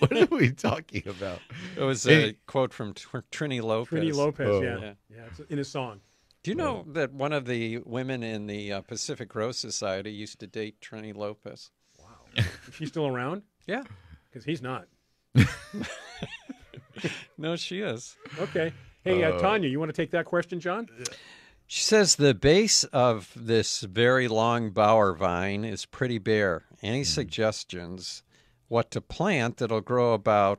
what are we talking about? It was a quote from Trini Lopez. Trini Lopez, oh. yeah. yeah, yeah, it's in his song. Do you know oh. that one of the women in the uh, Pacific Rose Society used to date Trini Lopez? Wow, she's still around? Yeah, because he's not. no, she is. Okay. Hey, uh, uh Tanya, you want to take that question, John? She says the base of this very long bower vine is pretty bare. Any hmm. suggestions what to plant that'll grow about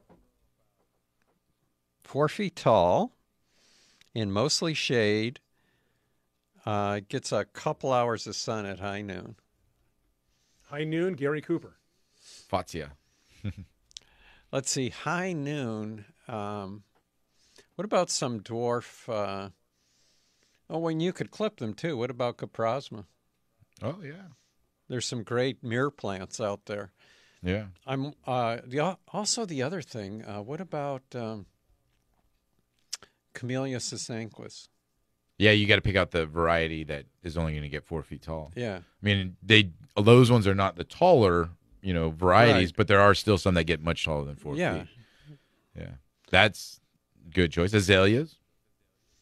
four feet tall in mostly shade? Uh, gets a couple hours of sun at high noon. High noon, Gary Cooper. Fazia. Let's see, high noon. Um, what about some dwarf? Uh, Oh, when you could clip them too. What about Caprosma? Oh yeah, there's some great mirror plants out there. Yeah, I'm. Uh, the, also the other thing. Uh, what about um, Camellia sasanquis? Yeah, you got to pick out the variety that is only going to get four feet tall. Yeah, I mean they those ones are not the taller you know varieties, right. but there are still some that get much taller than four yeah. feet. Yeah, that's good choice. Azaleas.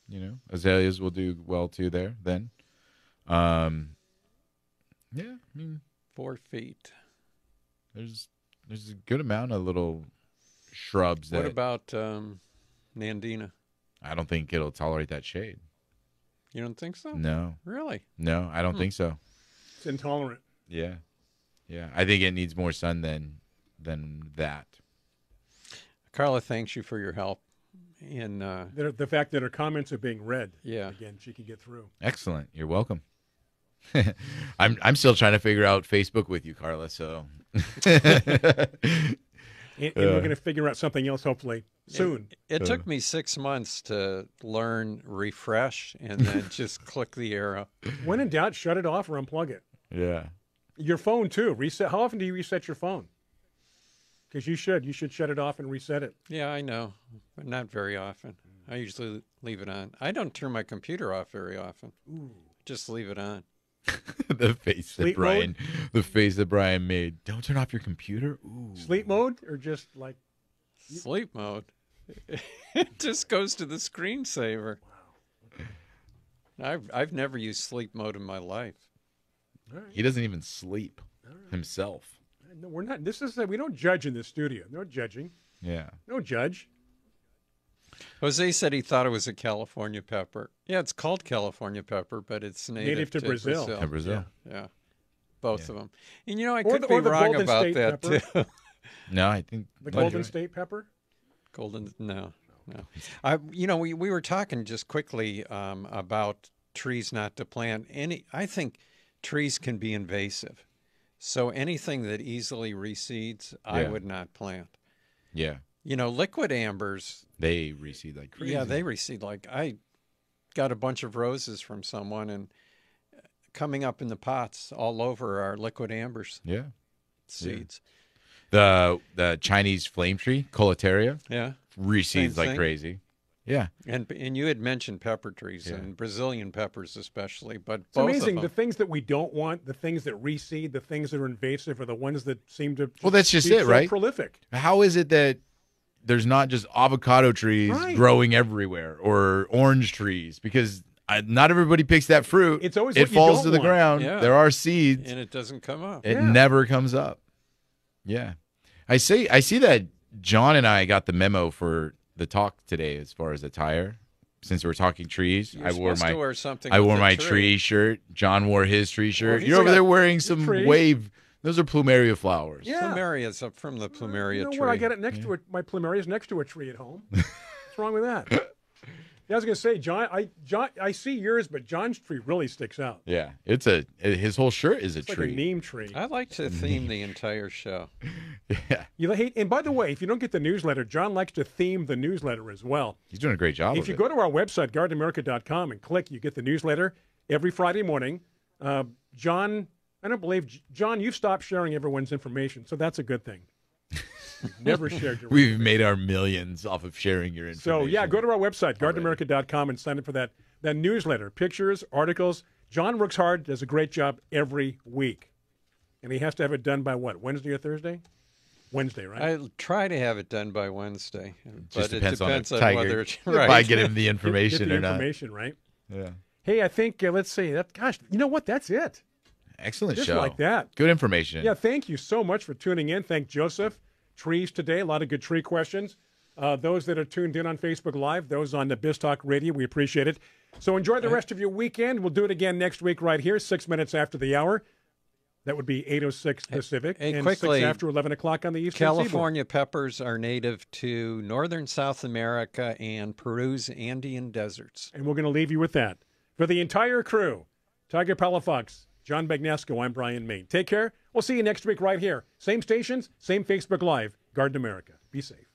You know, azaleas will do well too there. Then, um, yeah, I mean, four feet. There's there's a good amount of little shrubs. What about um, Nandina? I don't think it'll tolerate that shade. You don't think so? No. Really? No, I don't hmm. think so. It's intolerant. Yeah, yeah. I think it needs more sun than than that. Carla, thanks you for your help in uh, the, the, fact that her comments are being read. Yeah, again, she can get through. Excellent. You're welcome. I'm I'm still trying to figure out Facebook with you, Carla. So, and, and, we're uh. going to figure out something else hopefully soon. It, it took uh. me six months to learn refresh and then just click the arrow. When in doubt, shut it off or unplug it. Yeah. Your phone too. Reset. How often do you reset your phone? Because you should. You should shut it off and reset it. Yeah, I know, but not very often. I usually leave it on. I don't turn my computer off very often. Ooh. Just leave it on. the face that Brian, mode? the face that Brian made. Don't turn off your computer. Ooh. Sleep mode or just like sleep mode. it just goes to the screensaver. Wow. I've I've never used sleep mode in my life. Right. He doesn't even sleep right. himself. No, we're not. This is we don't judge in this studio. No judging. Yeah. No judge. Jose said he thought it was a California pepper. Yeah, it's called California pepper, but it's native, native to, to, Brazil. Brazil. To Brazil. Yeah, yeah. both yeah. of them. And you know, I or could the, be wrong Golden about State that pepper. too. no, I think the Golden right. State pepper. Golden, no, no. I, you know, we we were talking just quickly um, about trees not to plant. Any, I think trees can be invasive. So anything that easily reseeds, yeah. I would not plant. Yeah. You know, liquid ambers. They reseed like crazy. Yeah, they reseed like I got a bunch of roses from someone and uh, coming up in the pots all over are liquid ambers. Yeah. Seeds. Yeah. The the Chinese flame tree, Coletaria. Yeah. Reseeds like crazy. Yeah. And and you had mentioned pepper trees yeah. and Brazilian peppers especially, but it's amazing the things that we don't want, the things that reseed, the things that are invasive, are the ones that seem to well. That's just it, so right? Prolific. How is it that there's not just avocado trees right. growing everywhere or orange trees because I, not everybody picks that fruit. It's always it falls to the want. ground. Yeah. There are seeds, and it doesn't come up. It yeah. never comes up. Yeah, I see. I see that John and I got the memo for the talk today as far as attire. Since we're talking trees, You're I wore my wear something I wore my tree. tree. shirt. John wore his tree shirt. Well, You're over there wearing some tree. wave. Those are plumeria flowers. Yeah, plumeria's up from the plumeria you know tree. What? I got it next yeah. to a, my plumeria's next to a tree at home. What's wrong with that? Yeah, I was gonna say John. I John. I see yours, but John's tree really sticks out. Yeah, it's a his whole shirt is a tree. a neem tree. I like to theme the entire show. yeah. You hate. And by the way, if you don't get the newsletter, John likes to theme the newsletter as well. He's doing a great job. If you it. go to our website, gardenamerica.com, and click, you get the newsletter every Friday morning. Uh, John, I don't believe John. You've stopped sharing everyone's information, so that's a good thing. We've never shared your. We've made our millions off of sharing your information. So yeah, go to our website gardenamerica.com and sign up for that that newsletter. Pictures, articles. John works hard, does a great job every week, and he has to have it done by what Wednesday or Thursday. Wednesday, right? I try to have it done by Wednesday, it but depends it depends on, on, on whether it's right. If I get him the information get, get the or information, not. right? Yeah. Hey, I think uh, let's see. That gosh, you know what? That's it. Excellent Just show. like that. Good information. Yeah, thank you so much for tuning in. Thank Joseph trees today. A lot of good tree questions. Uh, those that are tuned in on Facebook Live, those on the Biz Talk Radio, we appreciate it. So enjoy the rest of your weekend. We'll do it again next week, right here, six minutes after the hour. That would be 806 Pacific and, and quickly, after 11 o'clock on the eastern California seaboard. peppers are native to northern South America and Peru's Andean deserts. And we're going to leave you with that. For the entire crew, Tiger Palafox, John Bagnasco, I'm Brian Main. Take care. We'll see you next week right here. Same stations, same Facebook Live. Garden America. Be safe.